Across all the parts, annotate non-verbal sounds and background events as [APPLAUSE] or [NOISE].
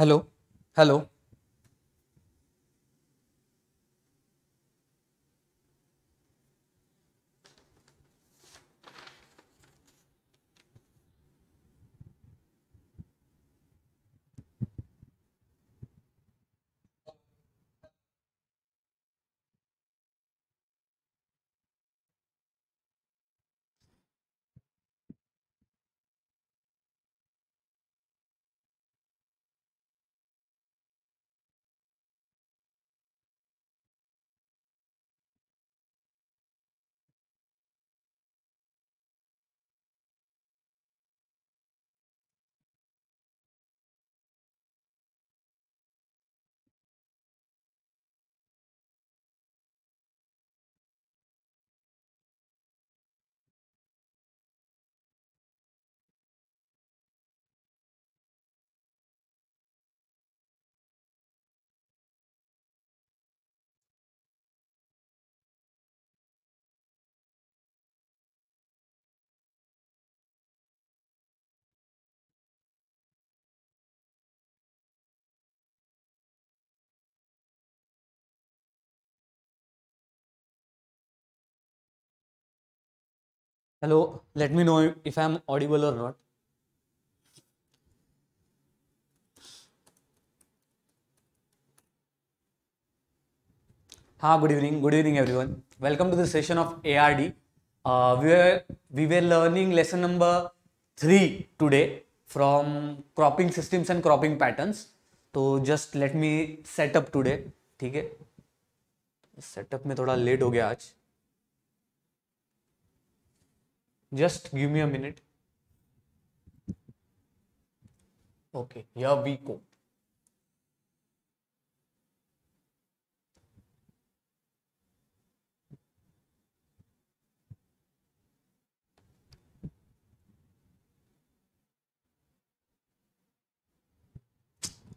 Hello hello hello let me know if I am audible or not हाँ good evening good evening everyone welcome to the session of A R D V way learning lesson number three today from cropping systems and cropping patterns तो just let me setup today ठीक है setup में थोड़ा late हो गया आज just give me a minute okay या वी को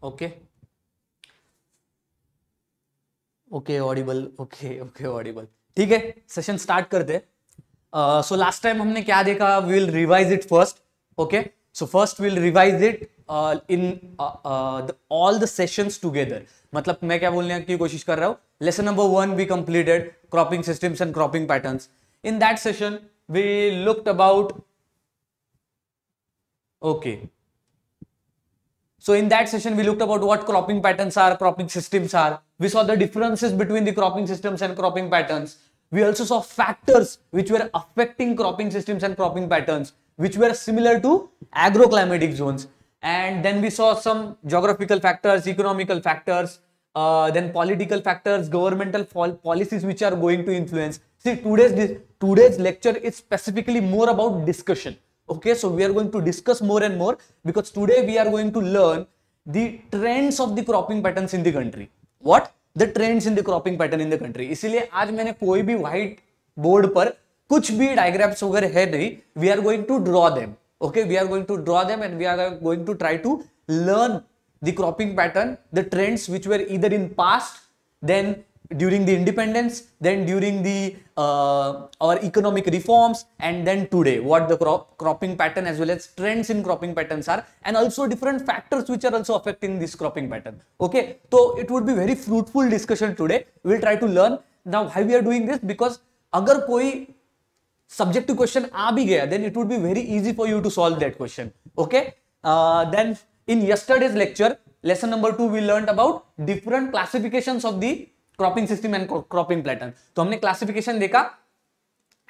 okay okay audible okay okay Audible ठीक है सेशन स्टार्ट करते हैं Uh, so last time हमने क्या देखा we will revise it first okay so first we'll revise it uh, in uh, all the sessions together मतलब मैं क्या बोलने की कोशिश कर रहा हूँ lesson number one we completed cropping systems and cropping patterns in that session we looked okay so in that session we looked about what cropping patterns are cropping systems are we saw the differences between the cropping systems and cropping patterns we also saw factors which were affecting cropping systems and cropping patterns, which were similar to agroclimatic zones. And then we saw some geographical factors, economical factors, uh, then political factors, governmental policies which are going to influence. See, today's, today's lecture is specifically more about discussion. Okay, so we are going to discuss more and more because today we are going to learn the trends of the cropping patterns in the country. What? The trends in the cropping pattern in the country इसीलिए आज मैंने कोई भी white board पर कुछ भी डायग्राफ्स वगैरह है नहीं we are going to draw them okay we are going to draw them and we are going to try to learn the cropping pattern the trends which were इधर in past then during the independence, then during the uh, our economic reforms, and then today, what the crop, cropping pattern as well as trends in cropping patterns are, and also different factors which are also affecting this cropping pattern. Okay, so it would be very fruitful discussion today. We'll try to learn now why we are doing this because अगर कोई subjective question आ then it would be very easy for you to solve that question. Okay, uh, then in yesterday's lecture lesson number 2 we learned about different classifications of the cropping system and cropping pattern तो हमने classification देखा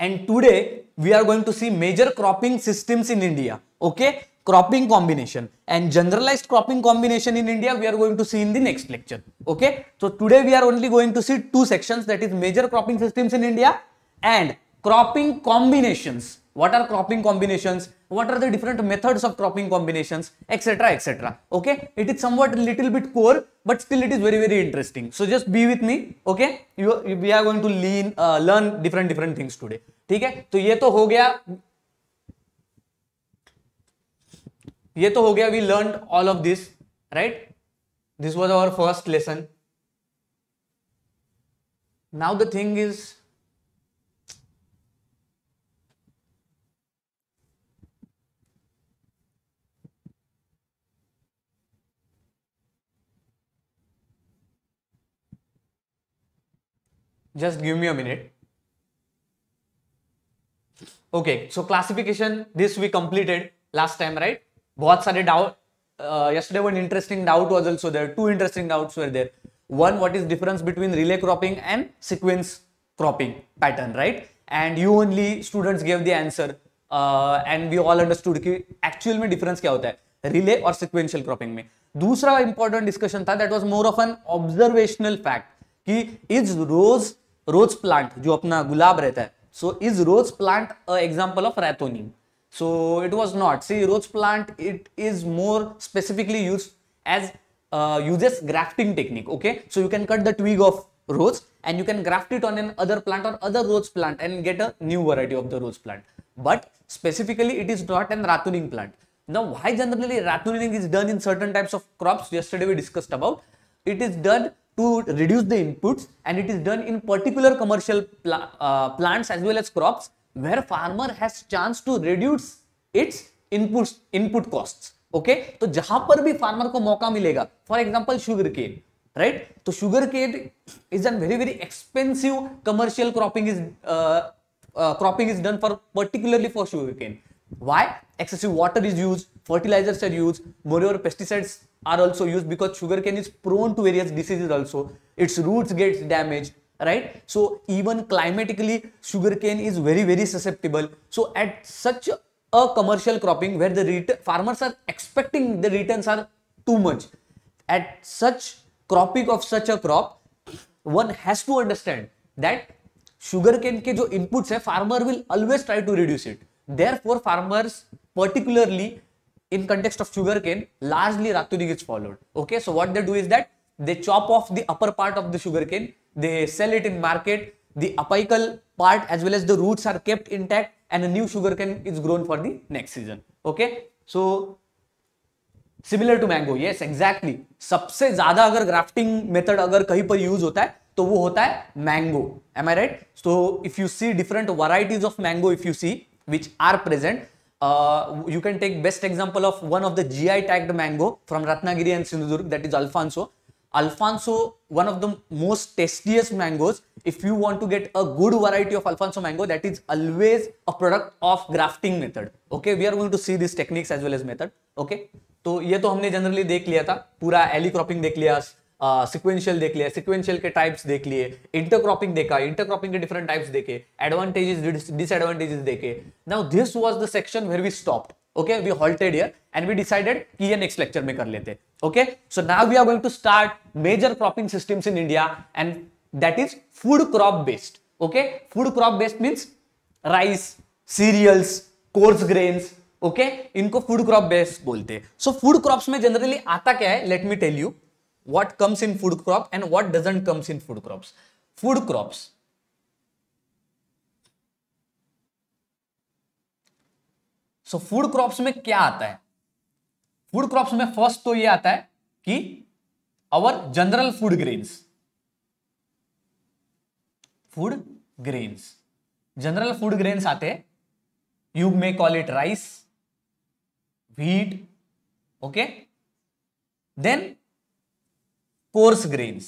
and today we are going to see major cropping systems in India okay cropping combination and generalize cropping combination in India we are going to see in the next lecture okay so today we are only going to see two section that is major cropping systems in India and cropping combination what are cropping combinations, what are the different methods of cropping combinations, etc. etc. Okay, it is somewhat little bit core, but still it is very, very interesting. So just be with me, okay? You, you we are going to lean, uh, learn different, different things today. ठीक है तो ये तो हो गया ये तो हो गया We learned all of this, right? This was our first lesson. Now the thing is. Just give me a minute. Okay, so classification, this we completed last time, right? are the doubt Yesterday, one interesting doubt was also there. Two interesting doubts were there. one what is difference between relay cropping and sequence cropping pattern right and you only students gave the answer uh, and we all understood कि actual में difference kya होता है relay or sequential cropping में दूसरा important discussion that was more of an observational fact कि is rows. Rose plant जो अपना गुलाब रहता है so is rose plant example of ratooning so it was not see rose plant it is more specifically use as uses grafting technique okay so you can cut the twig of rose and you can graft it on an other plant or other rose plant and get a new variety of the rose plant but specifically it is not an ratooning plant now why generally ratooning is done in certain types of crops yesterday discussed about it is done to reduce the inputs and it is done in particular commercial pl uh, plants as well as crops where farmer has chance to reduce its inputs input costs okay okay? तो जहां पर भी farmer को मौका मिलेगा for example sugar cane right तो sugar cane is an very very expensive commercial cropping is cropping is done for particularly for sugar cane why excessive water is used fertilizers are used moreover pesticides are also used because sugarcane is prone to various diseases also. Its roots gets damaged, right? So even climatically, sugarcane is very, very susceptible. So at such a commercial cropping where the farmers are expecting the returns are too much, at such cropping of such a crop, one has to understand that sugarcane के जो inputs है farmer will always try to reduce it. Therefore, farmers particularly in context of sugar cane largely ratudig is followed. Okay, so what they do is that they chop off the upper part of the sugar cane they sell it in market, the apical part as well as the roots are kept intact and a new sugar cane is grown for the next season. Okay, so similar to mango ये exactly सबसे ज्यादा अगर grafting method अगर कहीं पर use होता है तो वो होता है mango M I right so if you see different varieties of mango if you see which are present Uh, you can take best example of one of the GI tagged mango from Ratnagiri and Sindhudurg, that is Alfonso. Alfonso, one of the most tastiest mangoes. If you want to get a good variety of Alfonso mango, that is always a product of grafting method. Okay, we are going to see these techniques as well as method. Okay, तो ये तो हमने generally देख लिया था पूरा Eli cropping देख लिया सिक्वेंशियल देख लिया सिक्वेंशियल के टाइप्स देख लिए इंटरक्रॉपिंग देखा इंटरक्रॉपिंग के डिफरेंट टाइप्स देखे एडवांटेजेस डिसएडवांटेजेस देखे now this was the section where we stop okay we halted here and we decided कि ये नेक्स्ट लेक्चर में कर लेते okay so now we are going to start major cropping systems in India and that is food crop based okay food crop based means rice cereals coarse grains okay इनको food crop based बोलते हैं so food crops में generally आता क्या है let me tell you what comes in food crop and what doesn't comes in food crops food crops so food crops में क्या आता है फूड क्रॉप्स में फर्स्ट तो यह आता है कि our general food grains food grains general food grains आते हैं you may call it rice wheat okay then coarse grains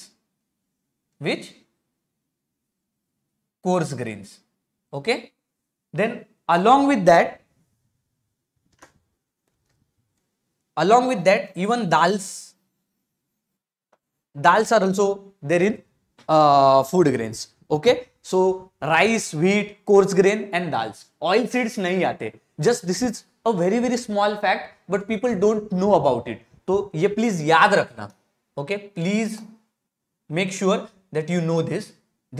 which coarse grains okay then along with that along with that even dals dals are also there in uh, food grains okay so rice wheat coarse grain and dals oil seeds nahi aate just this is a very very small fact but people don't know about it so, ye please yaad rakhna okay please make sure that you know this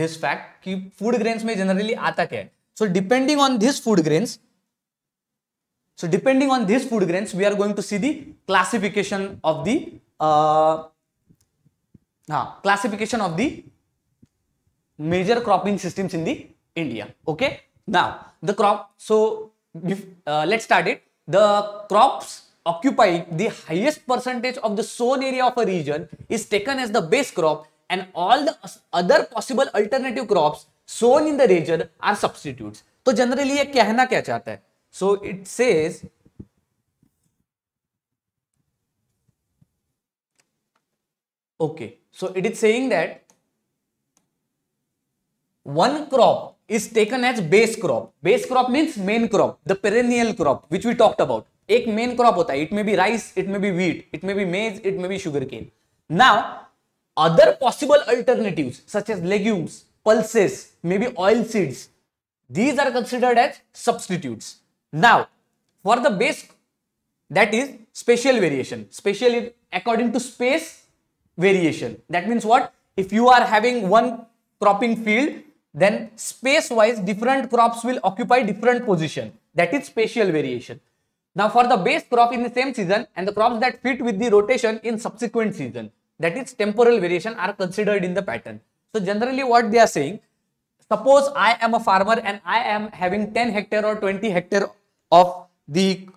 this fact कि food grains में generally आता क्या so depending on this food grains so depending on these food grains we are going to see the classification of the uh, classification of the major cropping systems in the India okay now the crop so if, uh, let's start it the crops occupying the highest percentage of the sown area of a region is taken as the base crop and all the other possible alternative crops sown in the region are substitutes. to generally ye kehna kya chahta hai so it says okay so it is saying that one crop is taken as base crop base crop means main crop the perennial crop which we talked about एक main crop होता है it may be rice it may be wheat it may be maize it may be sugar cane now other possible alternative such as legumes pulses may be oil seeds these are considered as substitute now for the best that is spatial variation spatial according to space variation that means what if you are having one cropping field then space wise different crops will occupy different position that is spatial variation Now for the base crop in the same season and the crops that fit with the rotation in subsequent season, that is temporal variation are considered in the pattern. So generally what they are saying, suppose I am a farmer and I am having 10 hectare or 20 hectare of the,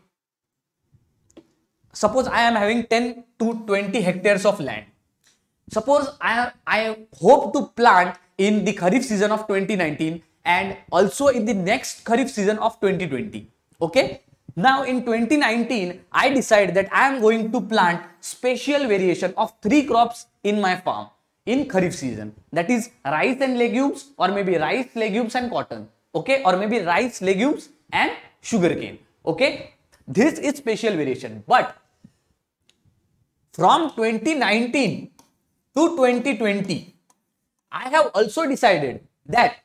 suppose I am having 10 to 20 hectares of land. Suppose I, I hope to plant in the Kharif season of 2019 and also in the next Kharif season of 2020. Okay. Now in 2019, I decided that I am going to plant spatial variation of three crops in my farm in Kharif season. That is rice and legumes or maybe rice, legumes and cotton. Okay, or maybe rice, legumes and sugarcane. Okay, this is spatial variation. But from 2019 to 2020, I have also decided that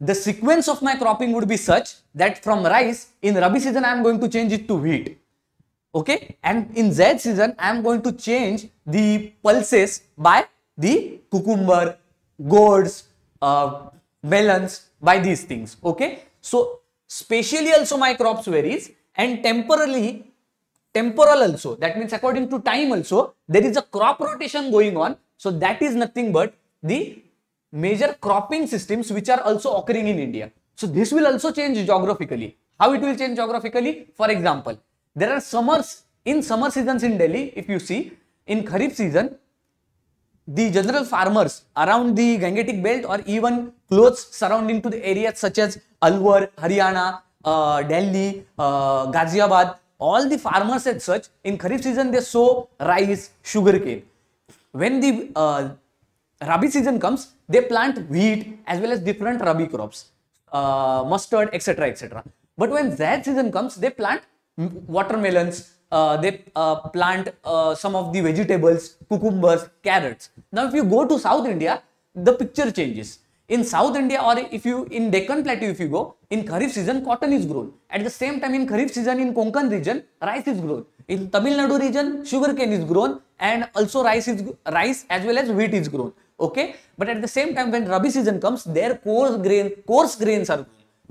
the sequence of my cropping would be such that from rice, in Rabi season, I am going to change it to wheat. Okay. And in Zaid season, I am going to change the pulses by the cucumber, gourds, uh, melons, by these things. Okay. So, spatially also my crops varies and temporally temporal also that means according to time also there is a crop rotation going on so that is nothing but the major cropping systems which are also occurring in India. So this will also change geographically. How it will change geographically? For example, there are summers, in summer seasons in Delhi, if you see, in Kharif season, the general farmers around the Gangetic belt or even close surrounding to the areas such as Alwar, Haryana, uh, Delhi, uh, Ghaziabad, all the farmers as such, in Kharif season they sow rice, sugarcane. When the uh, Rabi season comes, they plant wheat as well as different Rabi crops, uh, mustard, etc. etc. But when Zaid season comes, they plant watermelons, uh, they uh, plant uh, some of the vegetables, cucumbers, carrots. Now, if you go to South India, the picture changes. In South India or if you in Deccan Plateau, if you go, in Kharif season, cotton is grown. At the same time, in Kharif season, in Konkan region, rice is grown. In Tamil Nadu region, sugarcane is grown and also rice is rice as well as wheat is grown okay but at the same time when rabi season comes their coarse grain coarse grains are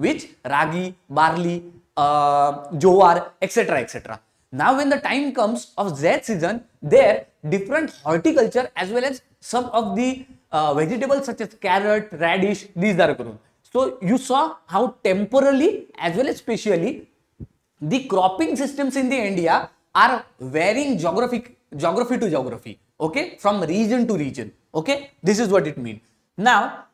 which ragi barley uh, jowar etc etc now when the time comes of z season there different horticulture as well as some of the uh, vegetables such as carrot radish these are grown so you saw how temporally as well as spatially the cropping systems in the india are varying geographic geography to geography okay from region to region okay this is what it mean now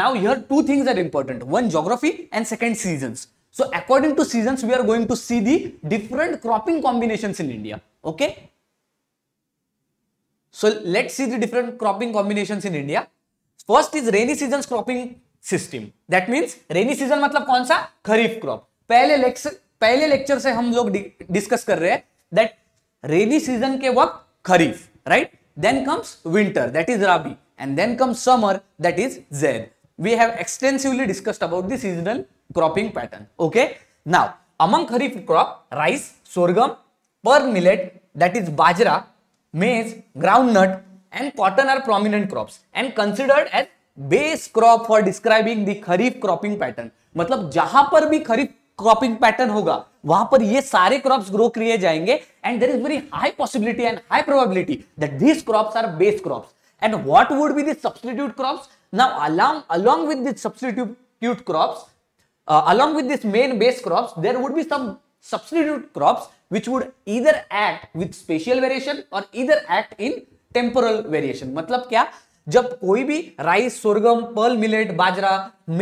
now here two things are important one geography and second seasons so according to seasons we are going to see the different cropping combinations in india okay so let's see the different cropping combinations in india first is rainy seasons cropping system that means rainy season मतलब कौन सा kharif crop पहले lecture पहले lecture से हम लोग discuss कर रहे हैं दैट रेनी सीजन के वक्त kharif right Then comes winter, that is Rabi. And then comes summer, that is Zaid. We have extensively discussed about the seasonal cropping pattern. Okay. Now, among Kharif crop, rice, sorghum, pearl millet, that is bajra, maize, groundnut, and cotton are prominent crops and considered as base crop for describing the kharif cropping pattern. मतलब जहां पर भी kharif cropping pattern होगा वहां पर ये सारे crop grow किए जाएंगे and there is very high possibility and high probability that these crop are base crop and what would be substitute crop now along along with substitute crop along with main base crop there would be some substitute crop which would either act with spatial variation और either act in temporal variation मतलब क्या जब कोई भी rice sorghum pearl millet bajra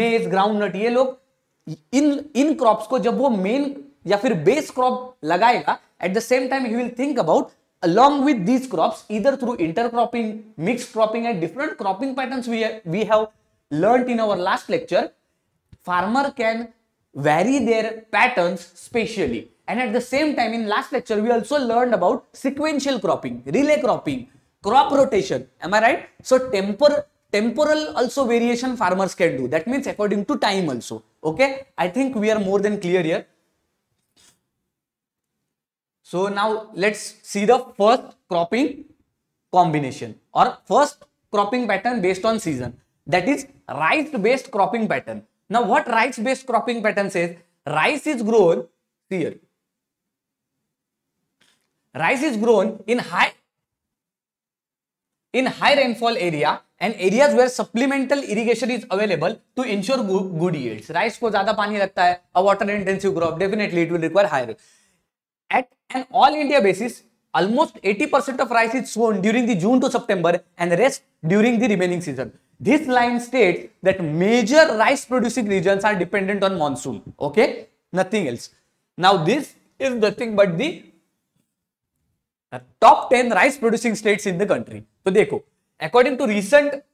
maize ground नट ये लोग इन इन crops को जब वो मेन या फिर बेस क्रॉप लगाएगा at the same time he will think about along with these crop either through intercropping mixed cropping and different cropping patterns we have, we have learnt in our last lecture farmer can vary their patterns and at the same time in last lecture we also learned about sequential cropping relay cropping crop rotation am i right so tempor temporal also variation farmers can do that means according to time also okay i think we are more than clear here So now let's see the first cropping combination or first cropping pattern based on season. That is rice based cropping pattern. Now what rice based cropping pattern says? Rice is grown here. Rice is grown in high in high rainfall area and areas where supplemental irrigation is available to ensure good, good yields. Rice को pani पानी hai. A water intensive crop definitely it will require higher. At and all India basis, almost 80% of rice is sown during the June to September and the rest during the remaining season. This line states that major rice producing regions are dependent on monsoon. Okay, nothing else. Now this is nothing but the top 10 rice producing states in the country. So, according to recent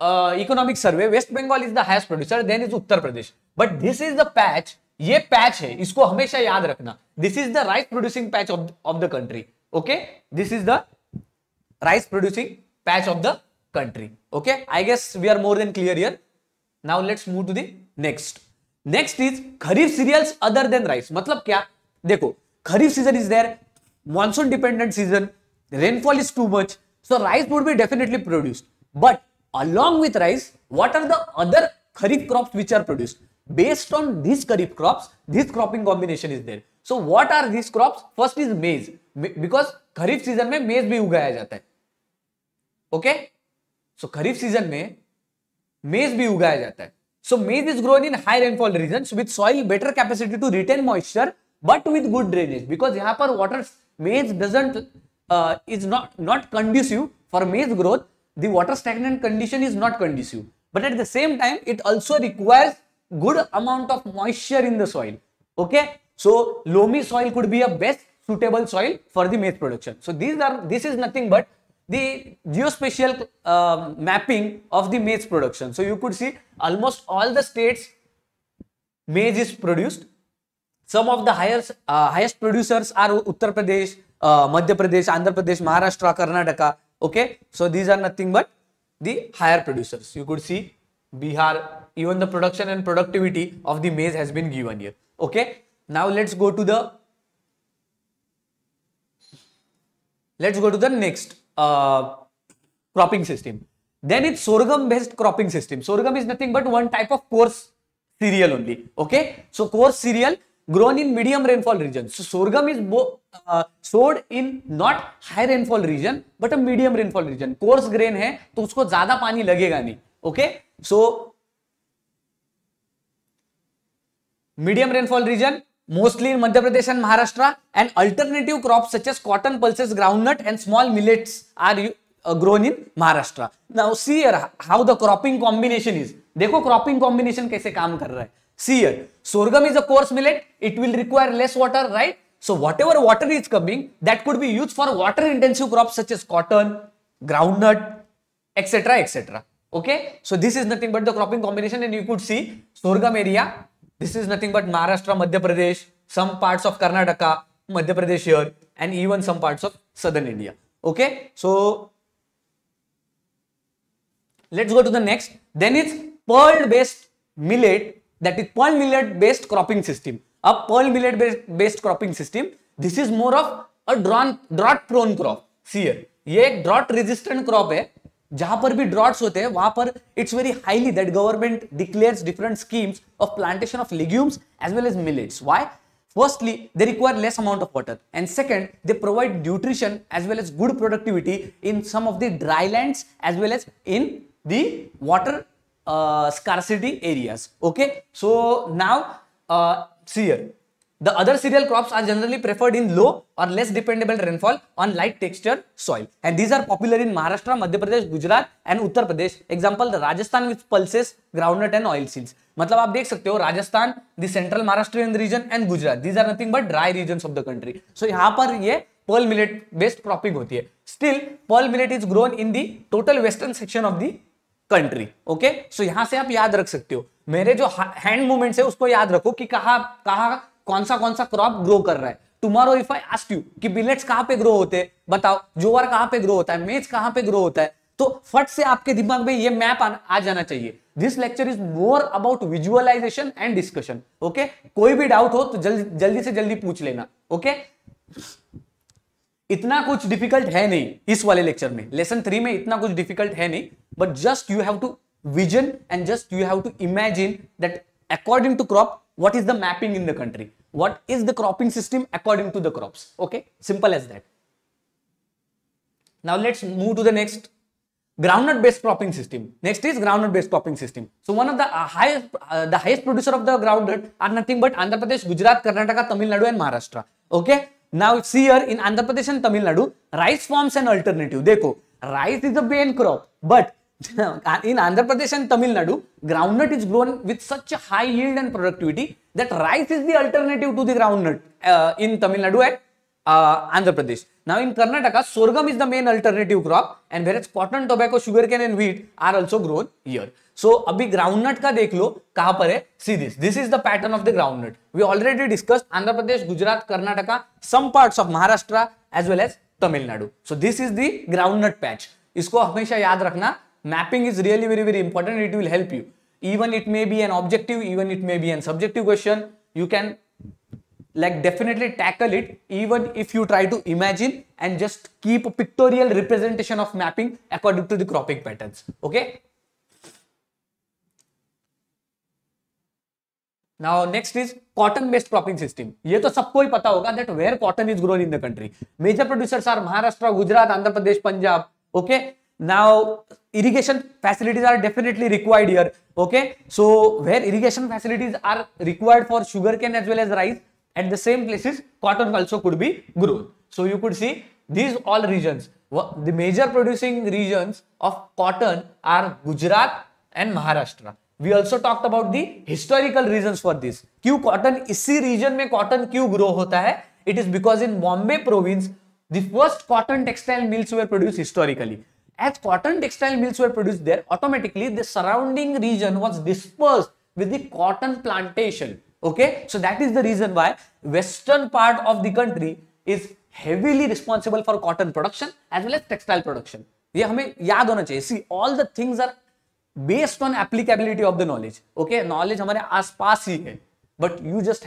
uh, economic survey, West Bengal is the highest producer, then is Uttar Pradesh. But this is the patch ये patch है इसको हमेशा याद रखना this is the rice producing patch of the country okay this is the rice producing patch of the country okay I guess we are more than clear here now let's move to the next is kharif cereals other than rice मतलब क्या देखो kharif season is there monsoon dependent season rainfall is too much so rice would be definitely produce but along with rice what are the other kharif crop which are produced based on these kharif crops this cropping combination is there so what are these crops first is maize because kharif season mein maize bhi ugaya jata hai okay so kharif season mein maize bhi ugaya jata hai so maize is grown in high rainfall regions with soil better capacity to retain moisture but with good drainage because yahan par water maize doesn't uh, is not not conducive for maize growth the water stagnant condition is not conducive but at the same time it also requires good amount of moisture in the soil. Okay. So loamy soil could be a best suitable soil for the maize production. So these are this is nothing but the geospatial uh, mapping of the maize production. So you could see almost all the states maize is produced. Some of the highest uh, highest producers are Uttar Pradesh, uh, Madhya Pradesh, Andhra Pradesh, Maharashtra, Karnataka. Okay, so these are nothing but the higher producers. You could see Bihar. Even the production and productivity of the maize has been given here. Okay. Now let's go to the let's go to the next uh, cropping system. Then it's sorghum based cropping system. Sorghum is nothing but one type of coarse cereal only. Okay. So coarse cereal grown in medium rainfall region. So sorghum is uh, sowed in not high rainfall region but a medium rainfall region. Coarse grain है तो उसको ज्यादा पानी लगेगा नहीं okay so medium rainfall region mostly in Madhya Pradesh and Maharashtra and alternative crop such as cotton pulses groundnut and small millets are grown in Maharashtra now see here how the cropping combination is देखो cropping combination कैसे काम कर रहा है see here sorghum is a coarse millet it will require less water right so whatever water is coming that could be use for water intensive crop such as cotton groundnut etcetera etcetera okay so this is nothing but the cropping combination and you could see sorghum area this is nothing but maharashtra madhya pradesh some parts of karnataka madhya pradesh here and even some parts of southern india okay so let's go to the next then it's pearl based millet that is pearl millet based cropping system a pearl millet based, based cropping system this is more of a drought drought prone crop see here ye drought resistant crop hai जहां पर भी droughts होते हैं वहां पर it's very highly that government declares different schemes of plantation of legumes as well as millets. Why? Firstly, they require less amount of water. And second, they provide nutrition as well as good productivity in some of the dry lands as well as in the water uh, scarcity areas. Okay. So now, uh, see here. The other cereal crops are generally preferred in low or less dependable rainfall on light textured soil. And these are popular in Maharashtra, Madhya Pradesh, Gujarat and Uttar Pradesh. Example, the Rajasthan with pulses, groundnut and oil seeds. मतलब आप देख सकते हो Rajasthan the central Maharashtrian region and Gujarat these are nothing but dry region of the country so यहाँ पर ये pearl millet based cropping होती है still pearl millet is grown in the total western section of the country okay so यहां से आप याद रख सकते हो मेरे जो हैंड मूवमेंट्स है उसको याद रखो कि कहा, कहा कौन सा कौन सा क्रॉप ग्रो कर रहा है tomorrow if I ask you कि बिलेट्स कहाँ पे ग्रो होते हैं बताओ जोवर कहाँ पे ग्रो होता है मेज कहाँ पे ग्रो होता है तो फट से आपके दिमाग में ये मैप आ जाना चाहिए this lecture is more about visualisation and discussion okay कोई भी डाउट हो तो जल, जल्दी से जल्दी पूछ लेना ओके okay? इतना कुछ डिफिकल्ट है नहीं इस वाले लेक्चर में लेसन थ्री में इतना कुछ डिफिकल्ट है नहीं but just you have to vision and just you have to imagine that according to crop what is the mapping in the country What is the cropping system according to the crops? Okay, simple as that. Now let's move to the next groundnut based cropping system. Next is groundnut based cropping system. So one of the uh, highest uh, the highest producer of the groundnut are nothing but Andhra Pradesh, Gujarat, Karnataka, Tamil Nadu and Maharashtra. Okay. Now see here in Andhra Pradesh and Tamil Nadu, rice forms an alternative. Dekho, rice is a main crop, but [LAUGHS] in Andhra Pradesh and Tamil Nadu, groundnut is grown with such a high yield and productivity that rice is the alternative to the groundnut uh, in Tamil Nadu and uh, Andhra Pradesh. Now in Karnataka, sorghum is the main alternative crop and whereas cotton, tobacco, sugarcane and wheat are also grown here. So abhi groundnut ka dekh lo kahan par hai see this this is the pattern of the groundnut we already discussed andhra pradesh gujarat karnataka some parts of maharashtra as well as tamil nadu so this is the groundnut patch isko hamesha yaad rakhna mapping is really very very important it will help you even it may be an objective even it may be an subjective question you can like definitely tackle it even if you try to imagine and just keep a pictorial representation of mapping according to the cropping patterns okay now next is cotton based cropping system ye to sabko hi pata hoga that where cotton is grown in the country major producers are maharashtra gujarat andhra pradesh punjab okay Now, irrigation facilities are definitely required here. Okay. So, where irrigation facilities are required for sugarcane as well as rice, at the same places, cotton also could be grown. So, you could see these all regions. The major producing regions of cotton are Gujarat and Maharashtra. We also talked about the historical reasons for this. q cotton? is region region cotton cotton q grow है It is because in Bombay province the first cotton textile mills were produced historically. As cotton textile mills were produced there, automatically the surrounding region was dispersed with the cotton plantation. Okay, so that is the reason why western part of the country is heavily responsible for cotton production as well as textile production. We हमें याद होना चाहिए see all the things are based on applicability of the knowledge. Okay knowledge हमारे आसपास ही है but you just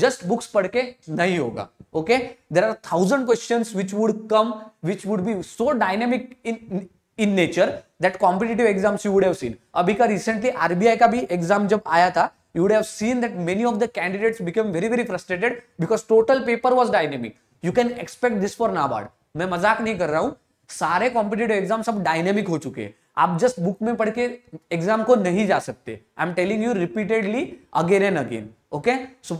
just books पढ़ के नहीं होगा okay there are thousand question which would come which would be so dynamic in in nature that competitive exams you would have seen अभी का रिसेंटली आरबीआई का भी एग्जाम जब आया था you would have seen that many of the candidates become very very frustrated because total paper was dynamic you can expect this for NABARD मैं मजाक नहीं कर रहा हूं सारे कॉम्पिटेटिव एग्जाम सब डायनेमिक हो चुके हैं आप जस्ट बुक में पढ़ के एग्जाम को नहीं जा सकते I am telling you repeatedly again and again okay so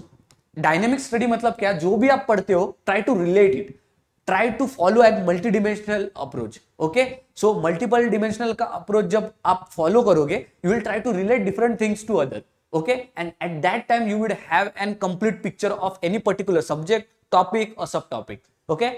dynamic study मतलब क्या जो भी आप पढ़ते हो try to relate it try to follow at multi dimensional approach okay so multiple dimensional का अप्रोच जब आप फॉलो करोगे you will try to relate different things to other okay and at that time you would have an complete picture of any particular subject topic और सब subtopic okay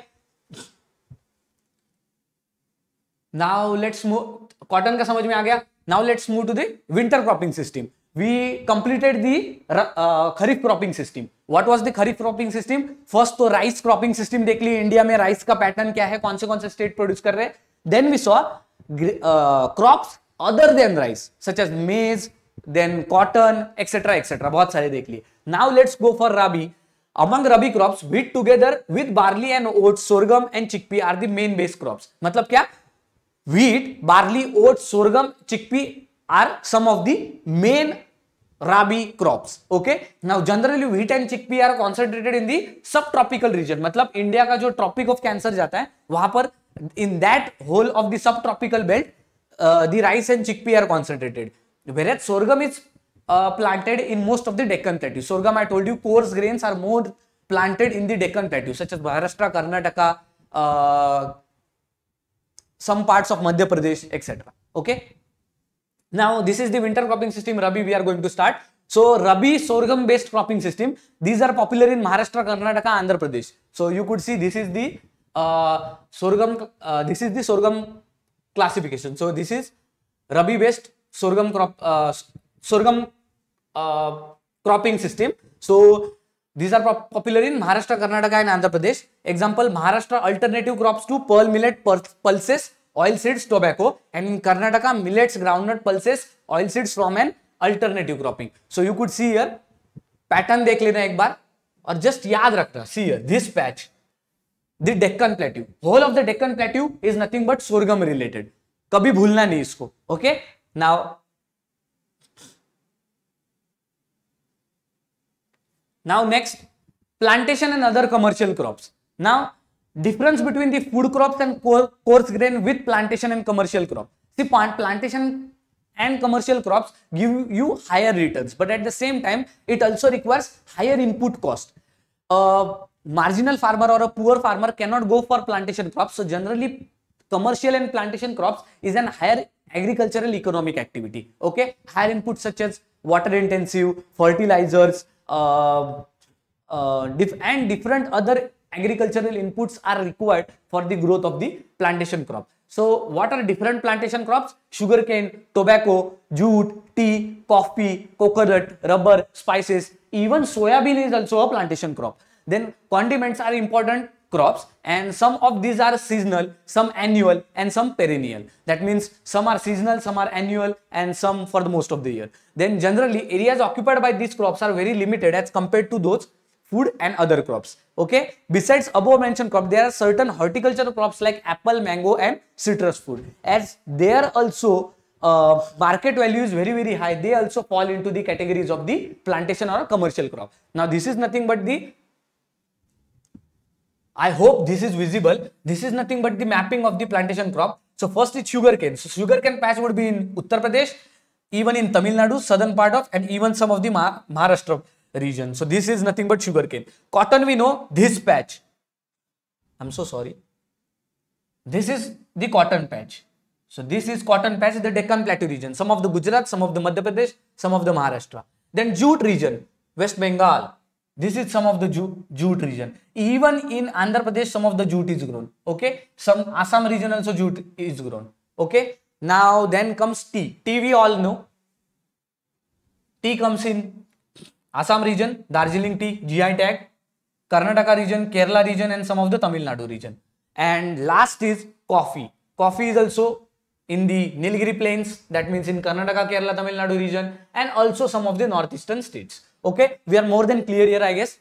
now let's move cotton का समझ में आ गया now let's move to the winter cropping system we completed the uh, kharif cropping system what was the kharif cropping system first to rice cropping system dekh li india mein rice ka pattern kya hai kaun se kaun se state produce kar rahe then we saw uh, crops other than rice such as maize then cotton etc etc bahut sare dekh liye now let's go for rabi among rabi crops wheat together with barley and oats sorghum and chickpea are the main base crops matlab kya wheat barley oats sorghum chickpea are some of the main rabi crops okay now generally wheat and chickpea are concentrated in the subtropical reason मतलब India का जो tropic of cancer जाता है वहां पर in that whole of the sub tropical belt the rice and chickpea are concentrated whereas sorghum is uh, planted in most of the Deccan plateau. Sorghum, I told you, coarse grains are more planted in the Deccan plateau, such as Maharashtra, Karnataka, uh, some parts of Madhya Pradesh, etc. Okay. Now, this is the winter cropping system Rabi we are going to start. So, Rabi sorghum based cropping system. These are popular in Maharashtra, Karnataka, Andhra Pradesh. So, you could see this is the uh, sorghum, uh, this is the sorghum classification. So, this is Rabi based sorghum crop, uh, sorghum uh, cropping system. So, these are popular in Maharashtra, Karnataka and Andhra Pradesh. Example, Maharashtra alternative crops to pearl millet pulses oil seeds tobacco and in Karnataka millets groundnut pulses oil seeds from an alternative cropping so you could see here pattern देख लेना एक बार और just याद रखना see here this patch The Deccan Plateau, whole of the Deccan Plateau is nothing but sorghum related. कभी भूलना नहीं इसको okay now now next plantation and other commercial crop now difference between the food crops and coarse grain with plantation and commercial crop. See, plant plantation and commercial crops give you higher returns, but at the same time, it also requires higher input cost. A uh, marginal farmer or a poor farmer cannot go for plantation crops. So generally, commercial and plantation crops is an higher agricultural economic activity. Okay, higher inputs such as water intensive, fertilizers, uh, uh, and different other agricultural inputs are required for the growth of the plantation crop. So what are different plantation crops? Sugarcane, tobacco, jute, tea, coffee, coconut, rubber, spices, even soybean is also a plantation crop. Then condiments are important crops and some of these are seasonal, some annual and some perennial. That means some are seasonal, some are annual and some for the most of the year. Then generally areas occupied by these crops are very limited as compared to those food and other crops. Okay. Besides above mentioned crop, there are certain horticulture crops like apple, mango and citrus fruit. As they are also uh, market value is very very high, they also fall into the categories of the plantation or commercial crop. Now this is nothing but the I hope this is visible. This is nothing but the mapping of the plantation crop. So first is sugarcane. So sugarcane patch would be in Uttar Pradesh, even in Tamil Nadu, southern part of and even some of the Maharashtra region. So this is nothing but sugarcane. Cotton we know this patch. I'm so sorry. This is the cotton patch. So this is cotton patch, the Deccan Plateau region. Some of the Gujarat, some of the Madhya Pradesh, some of the Maharashtra. Then jute region, West Bengal. This is some of the jute, jute region. Even in Andhra Pradesh, some of the jute is grown. Okay. Some Assam region also jute is grown. Okay. Now then comes tea. Tea we all know. Tea comes in Assam region Darjeeling tea G I tag Karnataka region Kerala region and some of the Tamil Nadu region and last is coffee coffee is also in the Nilgiri plains that means in Karnataka Kerala Tamil Nadu region and also some of the north eastern states okay we are more than clear here I guess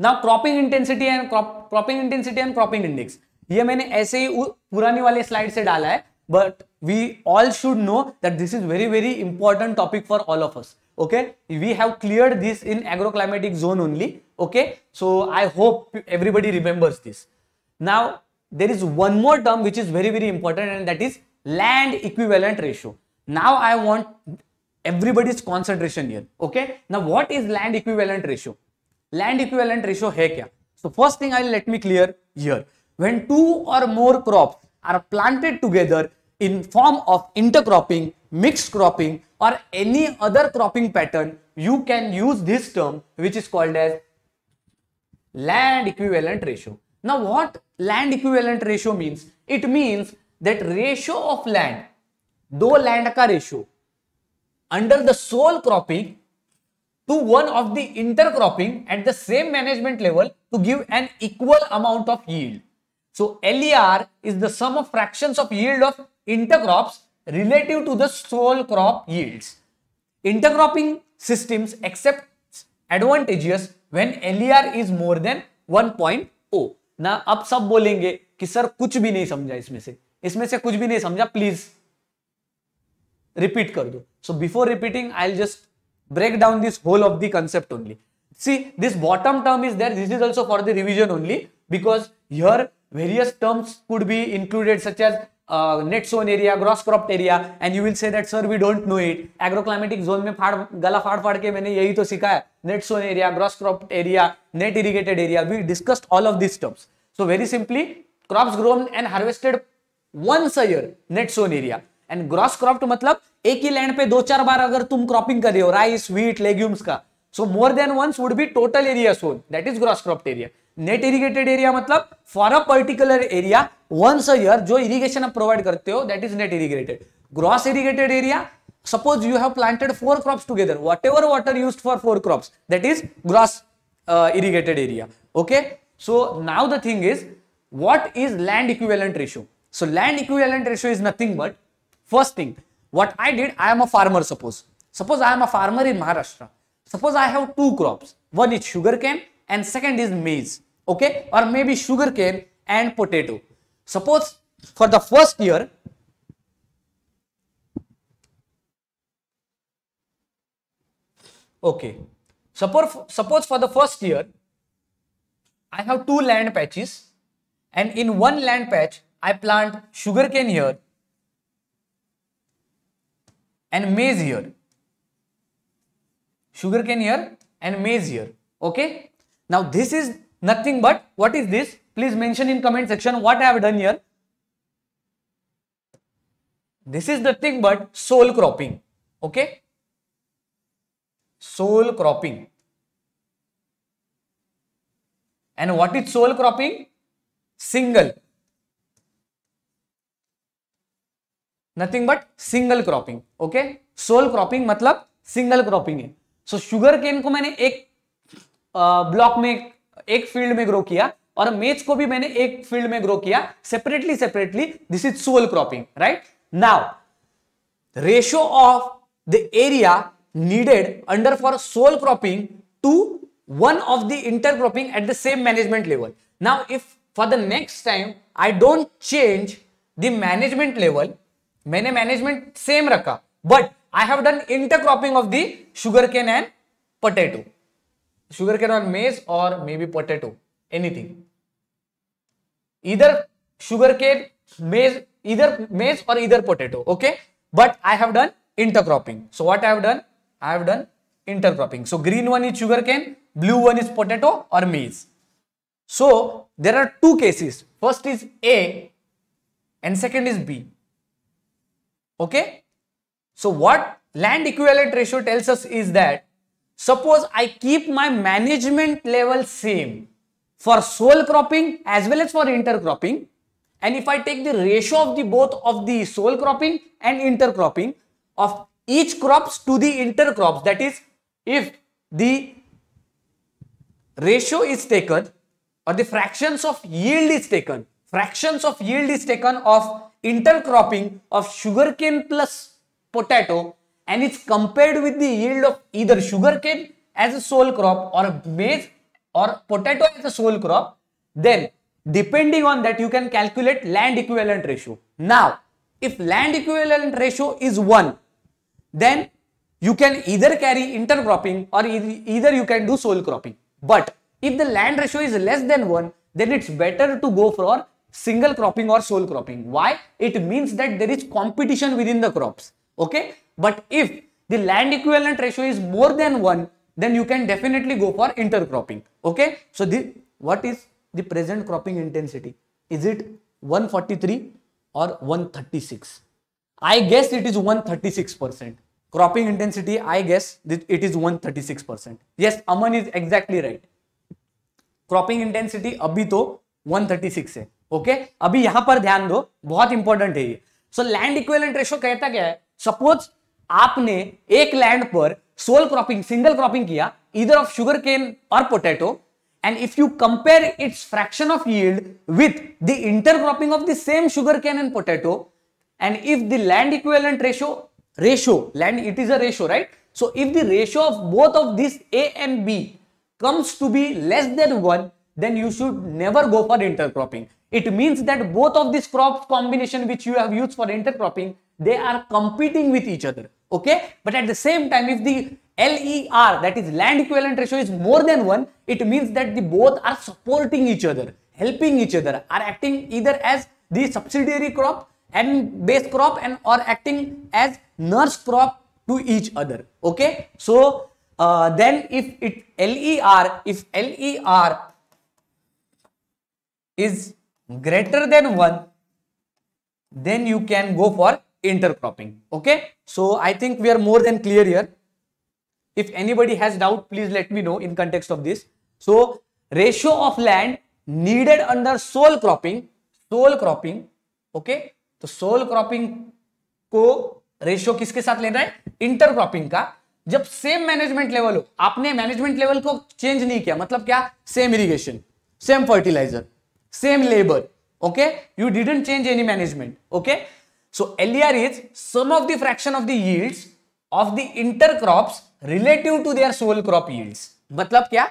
now cropping intensity and cropping intensity and cropping index ये मैंने ऐसे ही पुरानी वाले slide से डाला है but we all should know that this is very very important topic for all of us okay we have cleared this in agroclimatic zone only okay so i hope everybody remembers this now there is one more term which is very very important and that is land equivalent ratio now i want everybody's concentration here okay now what is land equivalent ratio land equivalent ratio hai kya so first thing i'll let me clear here when two or more crops are planted together in form of intercropping, mixed cropping or any other cropping pattern, you can use this term which is called as land equivalent ratio. Now what land equivalent ratio means? It means that ratio of land, दो land का ratio under the sole cropping to one of the intercropping at the same management level to give an equal amount of yield. So LER is the sum of fractions of yield of intercrops relative to the sole crop yields. Intercropping systems accept advantageous when LER is more than 1.0. na ab sab bolenge ki sir kuch bhi nahi samjha isme se isme se kuch bhi nahi samjha please repeat kar do so before repeating i'll just break down this whole of the concept only. See, this bottom term is there. This is also for the revision only because here various terms could be included such as net sown area gross crop area and you will say that sir we don't know it agroclimatic zone में फाड़ गला फाड़ फाड़ के मैंने यही तो सीखा है net sown area gross crop area net irrigated area we discussed all of this terms so very simply crop grown and harvested once a year net sown area and gross crop मतलब एक ही लैंड पे दो चार बार अगर तुम cropping कर रहे हो राइस व्हीट लेग्यूम्स का so more than once would be total area sown that is gross crop area Net irrigated area, मतलब for a particular area once a year, जो irrigation आप provide, that is net irrigated. Is irrigated area, suppose you have planted four crops together whatever water used for four crops that is gross uh, irrigated area okay so now the thing is what is land equivalent ratio so land equivalent ratio is nothing but first thing what i did i am a farmer suppose suppose i am a farmer in maharashtra suppose i have two crops one is sugar cane and second is maize okay or maybe sugar cane and potato suppose for the first year okay suppose suppose for the first year i have two land patches and in one land patch i plant sugar cane here and maize here sugar cane here and maize here okay now this is nothing but what is this please mention in comment section what i have done here this is the thing but soil cropping okay soil cropping and what is soil cropping single nothing but single cropping okay sole cropping मतलब single cropping है so sugar cane को मैंने एक block में एक field में grow किया और मेज को भी मैंने एक फील्ड में ग्रो किया separately separately this is sole cropping right now ratio of the area needed under for sole cropping to one of the intercropping at the same management level. Now, if for the next time I don't change the management level, मैंने management same रखा, but I have done intercropping of the sugarcane and potato. Sugar cane or maize or maybe potato, anything. Either sugar cane, maize, either maize or either potato, okay? But I have done intercropping. So what I have done? I have done intercropping. So green one is sugar cane, blue one is potato or maize. So there are two cases. First is A and second is B. Okay? So what land equivalent ratio tells us is that Suppose I keep my management level same for soil cropping as well as for intercropping. And if I take the ratio of the both of the soil cropping and intercropping of each crops to the intercrops, that is, if the ratio is taken or the fractions of yield is taken, fractions of yield is taken of intercropping of sugarcane plus potato and it's compared with the yield of either sugarcane as a sole crop or maize or potato as a sole crop, then depending on that you can calculate land equivalent ratio. Now, if land equivalent ratio is 1, then you can either carry intercropping or either you can do soil cropping. But if the land ratio is less than 1, then it's better to go for single cropping or soil cropping. Why? It means that there is competition within the crops. Okay. But if the land equivalent ratio is more than 1, then you can definitely go for intercropping. Okay. So, the, what is the present cropping intensity? Is it 143 or 136? I guess it is 136%. Cropping intensity, I guess it is 136%. Yes, Aman is exactly right. Cropping intensity अभी तो 136 है okay okay? अभी यहां पर ध्यान दो बहुत important है ये सो लैंड इक्वेलेंट रेशो कहता क्या है सपोज आपने एक लैंड पर सोल क्रॉपिंग सिंगल क्रॉपिंग किया इधर ऑफ शुगर केन और potato and if you compare it's fraction of yield with the intercropping of the same sugar cane and potato and if the land equivalent ratio ratio land it is a ratio right so if the ratio of both of this A and B comes to be less than one then you should never go for intercropping it means that both of this crop combination which you have use for intercropping they are competing with each other okay but at the same time if the LER that is land equivalent ratio is more than 1 it means that the both are supporting each other helping each other are acting either as the subsidiary crop and base crop and or acting as nurse crop to each other okay so uh, then if it LER if LER is greater than 1 then you can go for intercropping okay So I think we are more than clear here. If anybody has doubt, please let me know in context of this. So ratio of land needed under sole cropping, sole cropping, okay? तो sole cropping ko ratio किसके साथ लेना है inter cropping का जब same management level हो आपने management level को चेंज नहीं किया मतलब क्या same irrigation same fertiliser same labour okay you didn't change any management okay So LER is sum of the fraction of the yields of the intercrops relative to their sole crop yields. मतलब क्या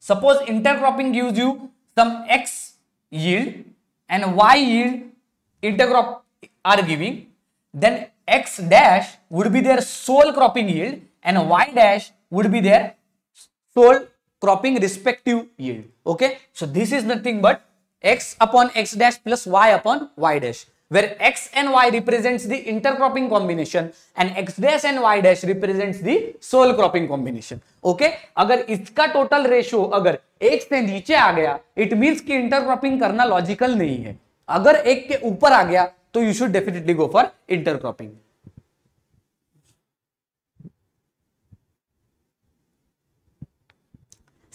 Suppose intercropping gives you some X yield and Y yield intercrop are giving, then X dash would be their sole cropping yield and Y dash would be their sole cropping respective yield. Okay. So this is nothing but X upon X dash plus Y upon Y dash. where x and y represents the intercropping combination and x dash and y dash represents the sole cropping combination. Okay okay? अगर इसका total ratio अगर एक से नीचे आ गया it means कि intercropping करना लॉजिकल नहीं है अगर एक के ऊपर आ गया तो you should definitely go for intercropping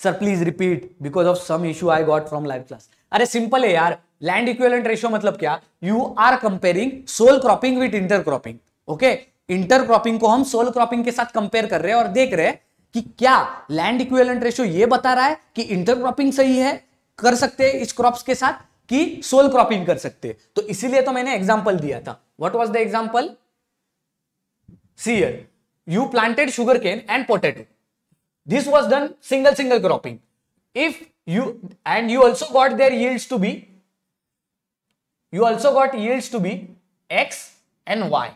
sir please repeat because of some issue I got from live class अरे सिंपल है यार लैंड इक्वेलेंट रेशियो मतलब क्या you are comparing sole cropping with intercropping okay intercropping को हम soul cropping के साथ compare कर रहे हैं और देख रहे हैं कि क्या लैंड इक्वेलेंट रेशियो ये बता रहा है कि इंटर क्रॉपिंग सही है कर सकते हैं इस क्रॉप के साथ कि सोल क्रॉपिंग कर सकते तो इसीलिए तो मैंने एग्जाम्पल दिया था what was the example see here you planted sugar cane and potato this was done single single cropping if you and you also got their yield to be you also got yields to be X and Y.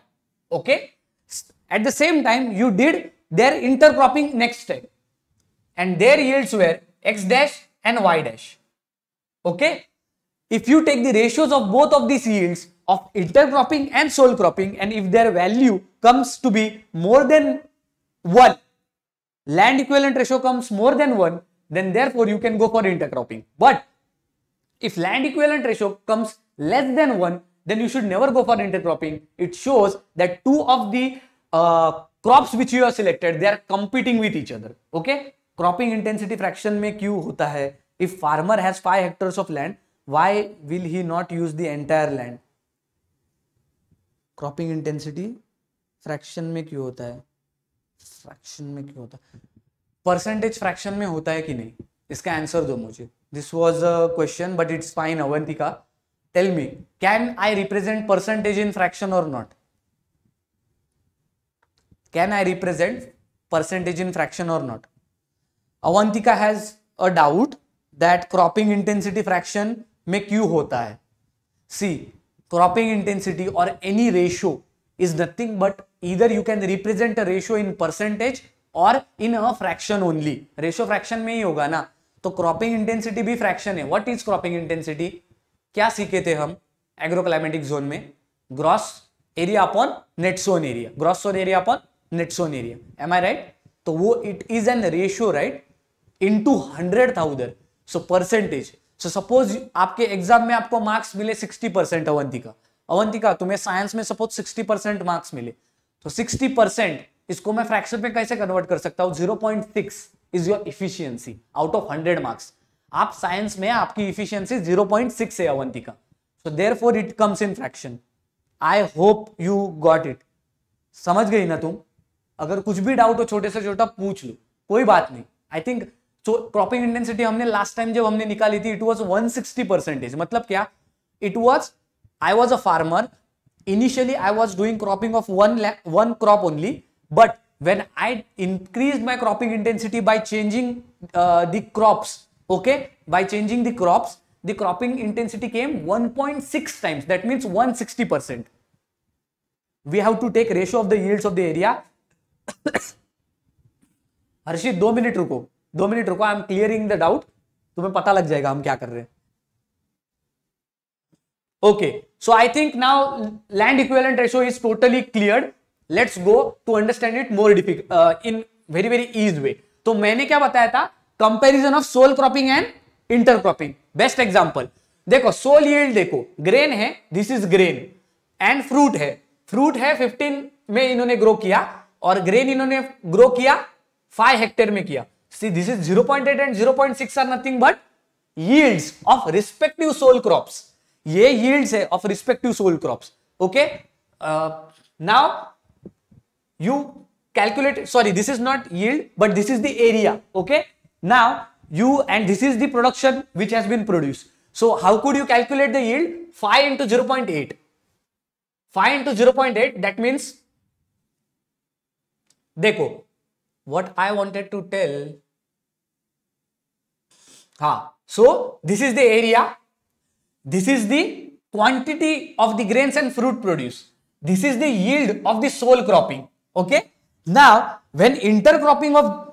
Okay. At the same time, you did their intercropping next step. And their yields were X dash and Y dash. Okay. If you take the ratios of both of these yields of intercropping and soil cropping and if their value comes to be more than 1, land equivalent ratio comes more than 1, then therefore you can go for intercropping. But if land equivalent ratio comes less than 1, then you should never go for intercropping. It shows that two of the uh, crops which you have selected, they are competing with each other. Okay? Cropping intensity fraction mein kyu hota hai If farmer has 5 hectares of land, why will he not use the entire land? cropping intensity fraction में क्यों होता है fraction में क्यों होता है percentage fraction में होता है कि नहीं इसका आंसर दो मुझे this was a question but it's fine Avanti का tell me can I represent percentage in fraction or not can I represent percentage in fraction or not Avantika has a doubt that cropping intensity fraction में क्यों होता है see cropping intensity or any ratio is nothing but इधर you can represent a ratio in percentage or in a fraction only ratio fraction में ही होगा ना तो क्रॉपिंग इंटेंसिटी भी फ्रैक्शन है व्हाट इज क्रॉपिंग इंटेंसिटी क्या सीखे थे हम एग्रो क्लाइमेटिक जोन में gross area upon net sown area gross sown area upon net sown area am I right तो वो it is an ratio right into hundred था उधर so percentage so suppose आपके exam में आपको marks मिले sixty percent Avanti का अवंती का तुम्हें साइंस में सपोज सिक्सटी परसेंट मार्क्स मिले तो सिक्सटी परसेंट इसको मैं फ्रैक्शन में कैसे कन्वर्ट कर सकता हूँ zero point six is your efficiency out of hundred marks आप साइंस में आपकी इफिशियंसी जीरो पॉइंट सिक्स है अवंती का so therefore it comes in fraction I hope you got it समझ गई ना तुम अगर कुछ भी डाउट हो छोटे से छोटा पूछ लो कोई बात नहीं आई थिंक क्रॉपिंग इंटेंसिटी हमने लास्ट टाइम जब हमने निकाली थी it was one sixty percentage मतलब क्या it was I was a farmer initially I was doing cropping of one one crop only but when i increased my cropping intensity by changing uh, the crops okay by changing the crops the cropping intensity came 1.6 times that means 160 we have to take ratio of the yields of the area Harshit 2 minute ruko 2 minute ruko i am clearing the doubt tumhe pata lag jayega hum kya kar rahe hain okay so i think now land equivalent ratio is totally cleared let's go to understand it more uh, in very very easy way तो मैंने क्या बताया था comparison of sole cropping and intercropping best example देखो sole yield देखो grain है this is grain and fruit है fruit है 15 में इन्होंने ग्रो किया और ग्रेन इन्होंने ग्रो किया 5 हेक्टेयर में किया see this is 0.8 and 0.6 are nothing but yields of respective sole crops ये यील्ड्स है of respective sole crops okay now you calculate sorry this is not yield but this is the area okay Now, you and this is the production which has been produced. So, how could you calculate the yield? 5 into 0 0.8. 5 into 0 0.8 that means, Deco, what I wanted to tell, ha, so this is the area, this is the quantity of the grains and fruit produce. This is the yield of the sole cropping. Okay. Now, when intercropping of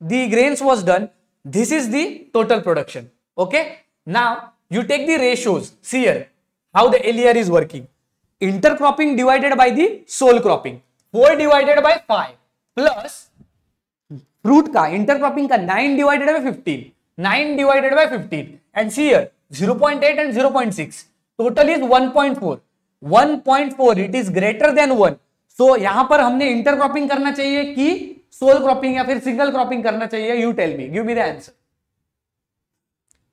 the grains was done this is the total production okay now you take the ratios see here how the LER is working intercropping divided by the sole cropping 4 divided by 5 plus fruit ka intercropping ka 9 divided by 15 9 divided by 15 and see here 0.8 and 0.6 total is 1.4 1.4 it is greater than 1 so yahan par humne intercropping karna chahiye ki sole cropping या फिर single cropping करना चाहिए you tell me give me the answer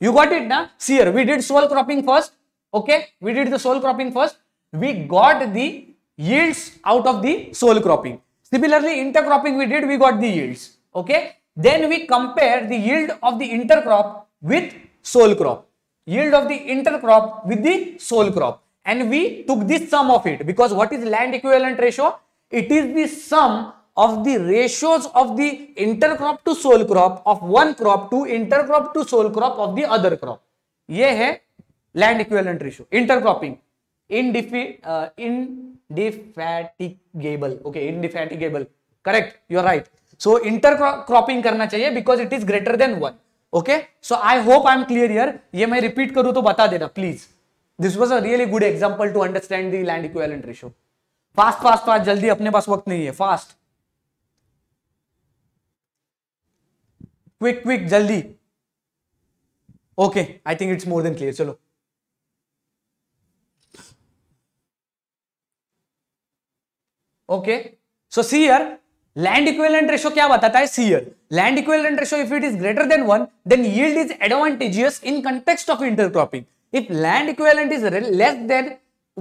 you got it ना see here we did sole cropping first okay we did the sole cropping first we got yield out of the sole cropping similarly intercropping we did we got yield okay then we compare the yield of the intercrop with sole crop yield of the intercrop with the soul crop and we took this sum of it because what is land equivalent ratio it is sum of the ratios of the intercrop to soil crop of one crop to intercrop to soil crop of the other crop ये है land equivalent ratio intercropping indefatigable okay indefatigable correct you are right so intercropping करना चाहिए because it is greater than one okay so I hope I am clear here ये मैं repeat करूं तो बता देना please this was a really good example to understand the land equivalent ratio fast fast fast जल्दी अपने पास वक्त नहीं है फास्ट क्विक क्विक जल्दी okay I think it's more than clear चलो okay so see here land equivalent ratio क्या बताता है see here land equivalent ratio if it is greater than one then yield is advantageous in context of intercropping if land equivalent is less than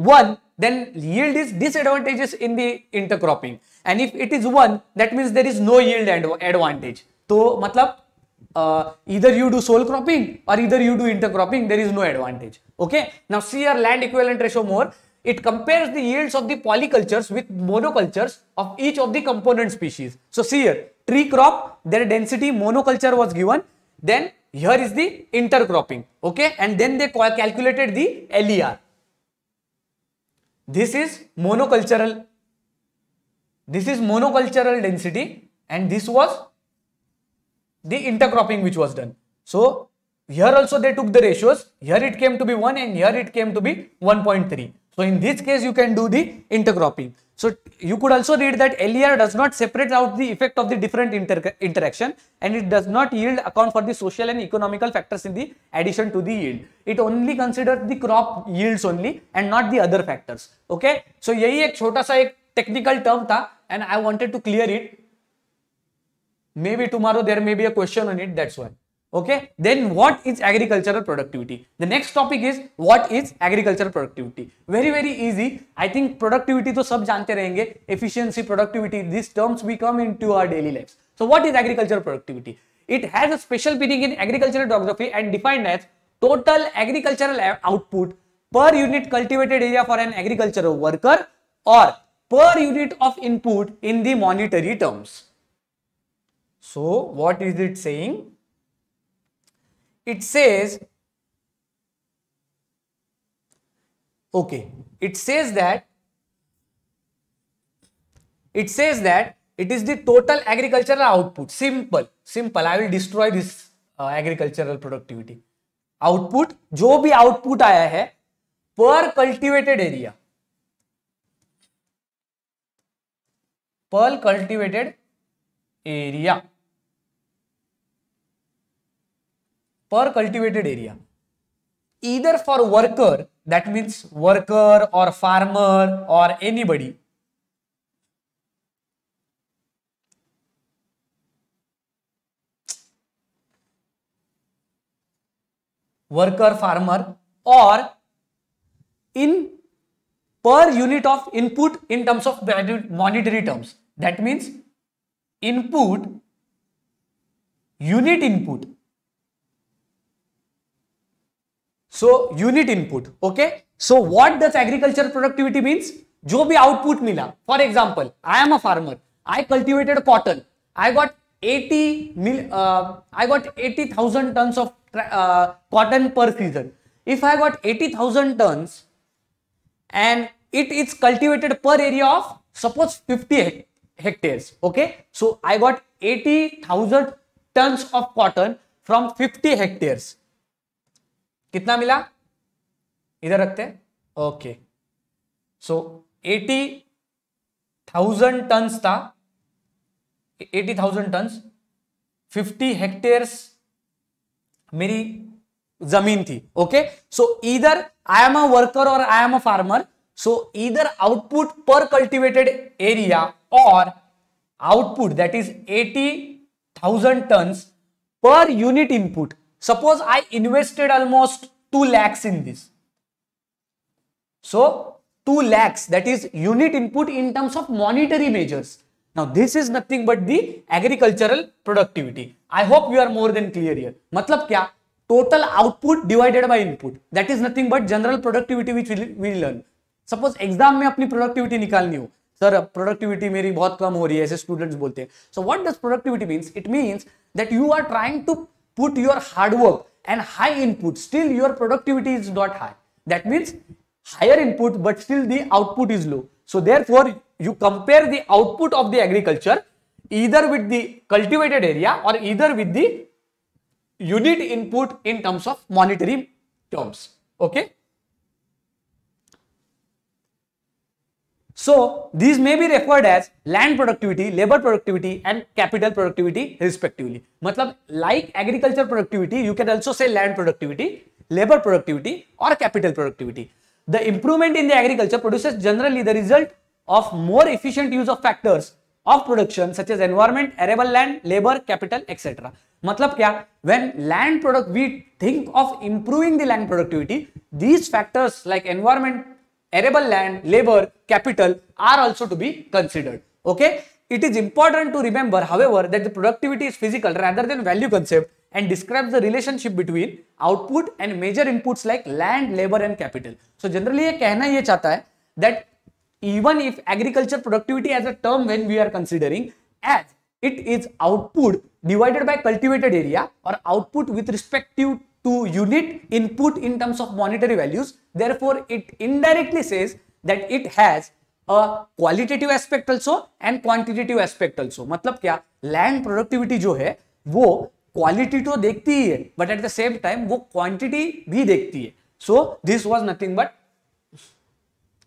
one then yield is disadvantageous in the intercropping and if it is 1 that means there is no yield advantage तो मतलब uh, either you do sole cropping or either you do intercropping, there is no advantage. Okay. Now see our land equivalent ratio more. It compares the yields of the polycultures with monocultures of each of the component species. So see here, tree crop, their density monoculture was given. Then here is the intercropping. Okay. And then they calculated the LER. This is monocultural. This is monocultural density and this was the intercropping which was done. So here also they took the ratios. Here it came to be 1 and here it came to be 1.3. So in this case you can do the intercropping. So you could also read that LER does not separate out the effect of the different inter interaction and it does not yield account for the social and economical factors in the addition to the yield. It only considers the crop yields only and not the other factors. Okay. So यही एक छोटा सा एक technical term था and I wanted to clear it Maybe tomorrow there may be a question on it, that's why. Okay, then what is agricultural productivity? The next topic is what is agricultural productivity? Very, very easy. I think productivity to sab jante rahenge. Efficiency, productivity, these terms we come into our daily lives. So what is agricultural productivity? It has a special meaning in agricultural geography and defined as total agricultural output per unit cultivated area for an agricultural worker or per unit of input in the monetary terms. So what is it saying? It says, okay, it says that, it says that it is the total agricultural output. Simple, simple. I will destroy this uh, agricultural productivity. output jo bhi output aaya hai per cultivated area per cultivated area per cultivated area either for worker that means worker or farmer or anybody worker farmer or in per unit of input in terms of monetary terms that means input unit input So unit input. Okay. So what does agriculture productivity means? Jo भी output mila. For example, I am a farmer. I cultivated cotton. I got 80 mil, uh, I got 80,000 tons of uh, cotton per season. If I got 80,000 tons and it is cultivated per area of suppose 50 hectares. Okay. So I got 80,000 tons of cotton from 50 hectares. कितना मिला इधर रखते हैं okay so eighty thousand tons था eighty thousand tons fifty hectares मेरी जमीन थी okay so इधर आई एम अ वर्कर और आई एम अ फार्मर सो इधर आउटपुट पर कल्टिवेटेड एरिया और output that is eighty thousand tons per unit input suppose I invested almost 2 lakhs in this. So 2 lakhs that is unit input in terms of monetary measures. Now this is nothing but the agricultural productivity. I hope you are more than clear here. मतलब क्या? Total output divided by input. That is nothing but general productivity which we, we learn. Suppose exam में अपनी productivity निकालनी हो sir productivity मेरी बहुत कम हो रही है ऐसे स्टूडेंट्स बोलते हैं so what does productivity means it means that you are trying to put your hard work and high input, still your productivity is not high. That means higher input, but still the output is low. So therefore, you compare the output of the agriculture either with the cultivated area or either with the unit input in terms of monetary terms. Okay. So these may be referred as land productivity, labor productivity and capital productivity respectively. Matlab, like agriculture productivity, you can also say land productivity, labor productivity or capital productivity. The improvement in the agriculture produces generally the result of more efficient use of factors of production such as environment, arable land, labor, capital, etc. मतलब when land product we think of improving the land productivity these factors like environment arable land, labor, capital are also to be considered. Okay. It is important to remember, however, that the productivity is physical rather than value concept and describes the relationship between output and major inputs like land, labor and capital. So generally a कहना ये that even if agriculture productivity as a term when we are considering as it is output divided by cultivated area or output with respective to unit input in terms of monetary values. Therefore, it indirectly says that it has a qualitative aspect also and quantitative aspect also. मतलब क्या land productivity जो है quality तो देखती ही but at the same time वो quantity भी देखती है. So this was nothing but